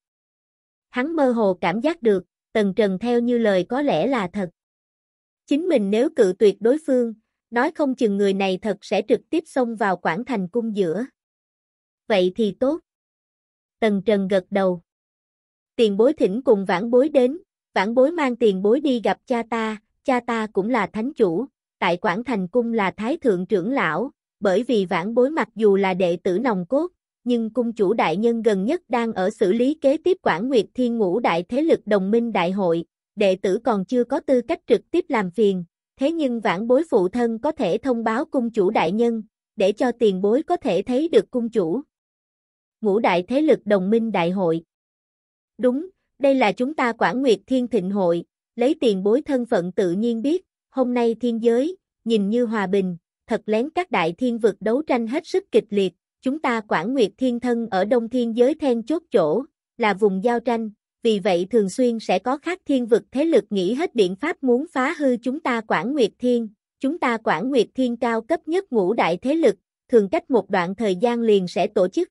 Speaker 1: Hắn mơ hồ cảm giác được, Tần Trần theo như lời có lẽ là thật. Chính mình nếu cự tuyệt đối phương, nói không chừng người này thật sẽ trực tiếp xông vào Quảng Thành Cung giữa. Vậy thì tốt. Tần Trần gật đầu. Tiền bối thỉnh cùng vãn bối đến, Vãn bối mang tiền bối đi gặp cha ta, cha ta cũng là thánh chủ, tại Quảng Thành Cung là Thái Thượng trưởng lão, bởi vì vãn bối mặc dù là đệ tử nồng cốt, nhưng cung chủ đại nhân gần nhất đang ở xử lý kế tiếp Quảng Nguyệt Thiên Ngũ Đại Thế lực Đồng minh Đại hội, đệ tử còn chưa có tư cách trực tiếp làm phiền, thế nhưng vãn bối phụ thân có thể thông báo cung chủ đại nhân, để cho tiền bối có thể thấy được cung chủ. Ngũ Đại Thế lực Đồng minh Đại hội Đúng, đây là chúng ta quản Nguyệt Thiên Thịnh Hội, lấy tiền bối thân phận tự nhiên biết, hôm nay thiên giới, nhìn như hòa bình, thật lén các đại thiên vực đấu tranh hết sức kịch liệt, chúng ta quản Nguyệt Thiên Thân ở Đông Thiên giới then chốt chỗ, là vùng giao tranh, vì vậy thường xuyên sẽ có khác thiên vực thế lực nghĩ hết biện pháp muốn phá hư chúng ta quản Nguyệt Thiên, chúng ta quản Nguyệt Thiên cao cấp nhất ngũ đại thế lực, thường cách một đoạn thời gian liền sẽ tổ chức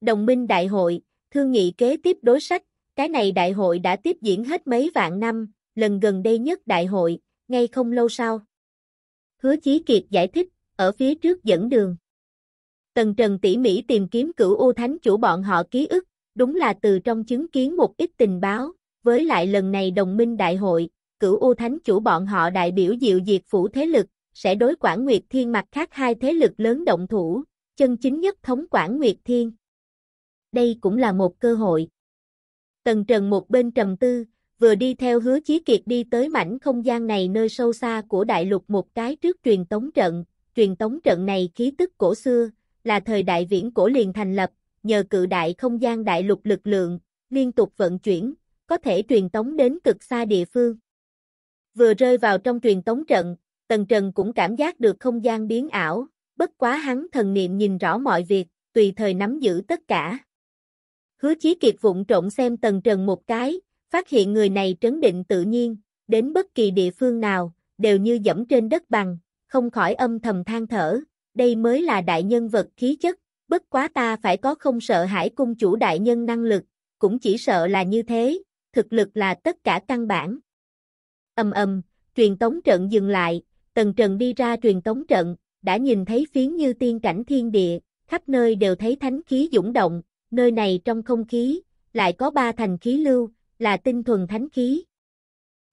Speaker 1: Đồng minh đại hội, thương nghị kế tiếp đối sách, cái này đại hội đã tiếp diễn hết mấy vạn năm, lần gần đây nhất đại hội, ngay không lâu sau. Hứa Chí Kiệt giải thích, ở phía trước dẫn đường. Tần Trần tỉ mỉ tìm kiếm cửu U Thánh chủ bọn họ ký ức, đúng là từ trong chứng kiến một ít tình báo, với lại lần này đồng minh đại hội, cửu U Thánh chủ bọn họ đại biểu diệu diệt phủ thế lực, sẽ đối quản Nguyệt Thiên mặt khác hai thế lực lớn động thủ, chân chính nhất thống quản Nguyệt Thiên. Đây cũng là một cơ hội. Tần Trần một bên trầm tư, vừa đi theo hứa chí kiệt đi tới mảnh không gian này nơi sâu xa của đại lục một cái trước truyền tống trận. Truyền tống trận này khí tức cổ xưa, là thời đại viễn cổ liền thành lập, nhờ cự đại không gian đại lục lực lượng, liên tục vận chuyển, có thể truyền tống đến cực xa địa phương. Vừa rơi vào trong truyền tống trận, Tần Trần cũng cảm giác được không gian biến ảo, bất quá hắn thần niệm nhìn rõ mọi việc, tùy thời nắm giữ tất cả. Hứa Chí Kiệt vụng trộn xem Tần Trần một cái, phát hiện người này trấn định tự nhiên, đến bất kỳ địa phương nào, đều như dẫm trên đất bằng, không khỏi âm thầm than thở, đây mới là đại nhân vật khí chất, bất quá ta phải có không sợ hãi cung chủ đại nhân năng lực, cũng chỉ sợ là như thế, thực lực là tất cả căn bản. Âm âm, truyền tống trận dừng lại, Tần Trần đi ra truyền tống trận, đã nhìn thấy phiến như tiên cảnh thiên địa, khắp nơi đều thấy thánh khí dũng động, nơi này trong không khí, lại có ba thành khí lưu, là tinh thuần thánh khí.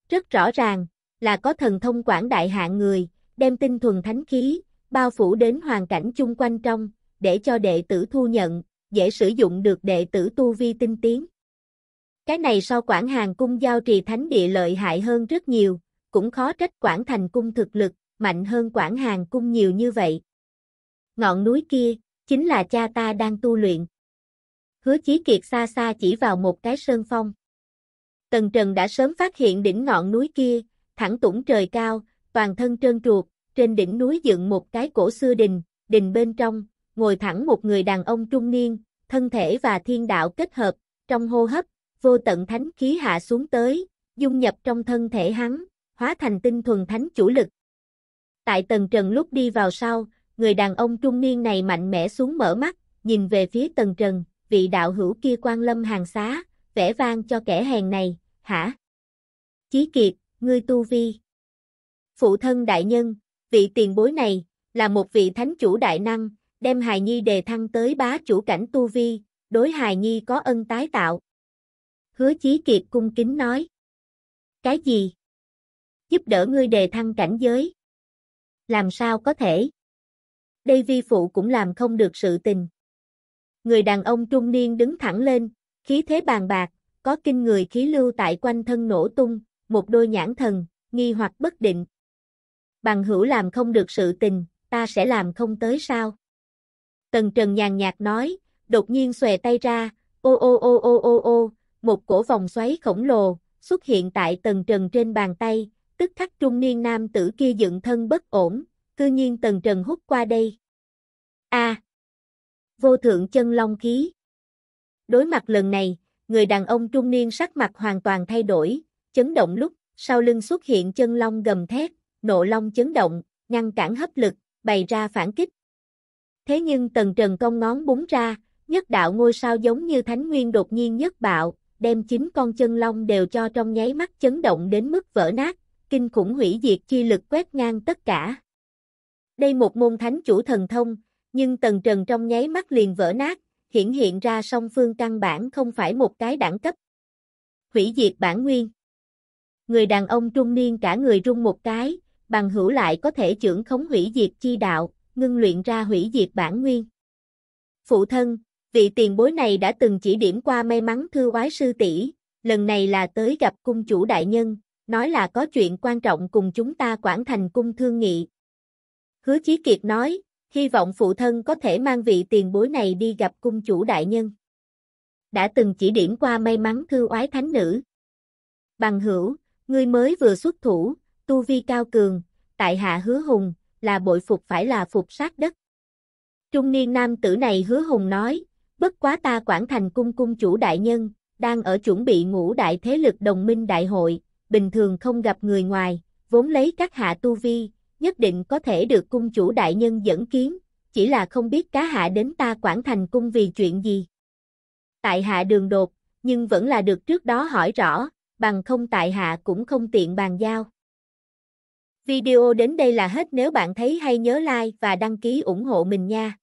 Speaker 1: Rất rõ ràng, là có thần thông quảng đại hạ người, đem tinh thuần thánh khí, bao phủ đến hoàn cảnh chung quanh trong, để cho đệ tử thu nhận, dễ sử dụng được đệ tử tu vi tinh tiến. Cái này sau Quảng Hàng Cung giao trì thánh địa lợi hại hơn rất nhiều, cũng khó trách Quảng Thành Cung thực lực, mạnh hơn Quảng Hàng Cung nhiều như vậy. Ngọn núi kia, chính là cha ta đang tu luyện hứa chí kiệt xa xa chỉ vào một cái sơn phong. Tần Trần đã sớm phát hiện đỉnh ngọn núi kia, thẳng tủng trời cao, toàn thân trơn truột, trên đỉnh núi dựng một cái cổ xưa đình, đình bên trong, ngồi thẳng một người đàn ông trung niên, thân thể và thiên đạo kết hợp, trong hô hấp, vô tận thánh khí hạ xuống tới, dung nhập trong thân thể hắn, hóa thành tinh thuần thánh chủ lực. Tại Tần Trần lúc đi vào sau, người đàn ông trung niên này mạnh mẽ xuống mở mắt, nhìn về phía Tần Trần, vị đạo hữu kia quan lâm hàng xá, vẽ vang cho kẻ hèn này, hả? Chí Kiệt, ngươi tu vi. Phụ thân đại nhân, vị tiền bối này, là một vị thánh chủ đại năng, đem hài nhi đề thăng tới bá chủ cảnh tu vi, đối hài nhi có ân tái tạo. Hứa Chí Kiệt cung kính nói. Cái gì? Giúp đỡ ngươi đề thăng cảnh giới. Làm sao có thể? Đây vi phụ cũng làm không được sự tình người đàn ông trung niên đứng thẳng lên, khí thế bàn bạc, có kinh người khí lưu tại quanh thân nổ tung, một đôi nhãn thần, nghi hoặc bất định. Bằng hữu làm không được sự tình, ta sẽ làm không tới sao? Tần Trần nhàn nhạt nói, đột nhiên xòe tay ra, ô ô ô ô ô ô, một cổ vòng xoáy khổng lồ, xuất hiện tại Tần Trần trên bàn tay, tức khắc trung niên nam tử kia dựng thân bất ổn, cư nhiên Tần Trần hút qua đây. a à, vô thượng chân long khí. Đối mặt lần này, người đàn ông trung niên sắc mặt hoàn toàn thay đổi, chấn động lúc, sau lưng xuất hiện chân long gầm thét, nộ long chấn động, ngăn cản hấp lực, bày ra phản kích. Thế nhưng tần trần cong ngón búng ra, nhất đạo ngôi sao giống như thánh nguyên đột nhiên nhất bạo, đem chính con chân long đều cho trong nháy mắt chấn động đến mức vỡ nát, kinh khủng hủy diệt chi lực quét ngang tất cả. Đây một môn thánh chủ thần thông, nhưng tần trần trong nháy mắt liền vỡ nát, hiển hiện ra song phương căn bản không phải một cái đẳng cấp. Hủy diệt bản nguyên. Người đàn ông trung niên cả người rung một cái, bằng hữu lại có thể trưởng khống hủy diệt chi đạo, ngưng luyện ra hủy diệt bản nguyên. Phụ thân, vị tiền bối này đã từng chỉ điểm qua may mắn thư quái sư tỷ, lần này là tới gặp cung chủ đại nhân, nói là có chuyện quan trọng cùng chúng ta quản thành cung thương nghị. Hứa Chí Kiệt nói, hy vọng phụ thân có thể mang vị tiền bối này đi gặp cung chủ đại nhân. Đã từng chỉ điểm qua may mắn thư oái thánh nữ. Bằng hữu, ngươi mới vừa xuất thủ, tu vi cao cường, tại hạ hứa hùng, là bội phục phải là phục sát đất. Trung niên nam tử này hứa hùng nói, bất quá ta quản thành cung cung chủ đại nhân, đang ở chuẩn bị ngũ đại thế lực đồng minh đại hội, bình thường không gặp người ngoài, vốn lấy các hạ tu vi, nhất định có thể được cung chủ đại nhân dẫn kiến, chỉ là không biết cá hạ đến ta Quảng Thành Cung vì chuyện gì. Tại hạ đường đột, nhưng vẫn là được trước đó hỏi rõ, bằng không tại hạ cũng không tiện bàn giao. Video đến đây là hết nếu bạn thấy hay nhớ like và đăng ký ủng hộ mình nha.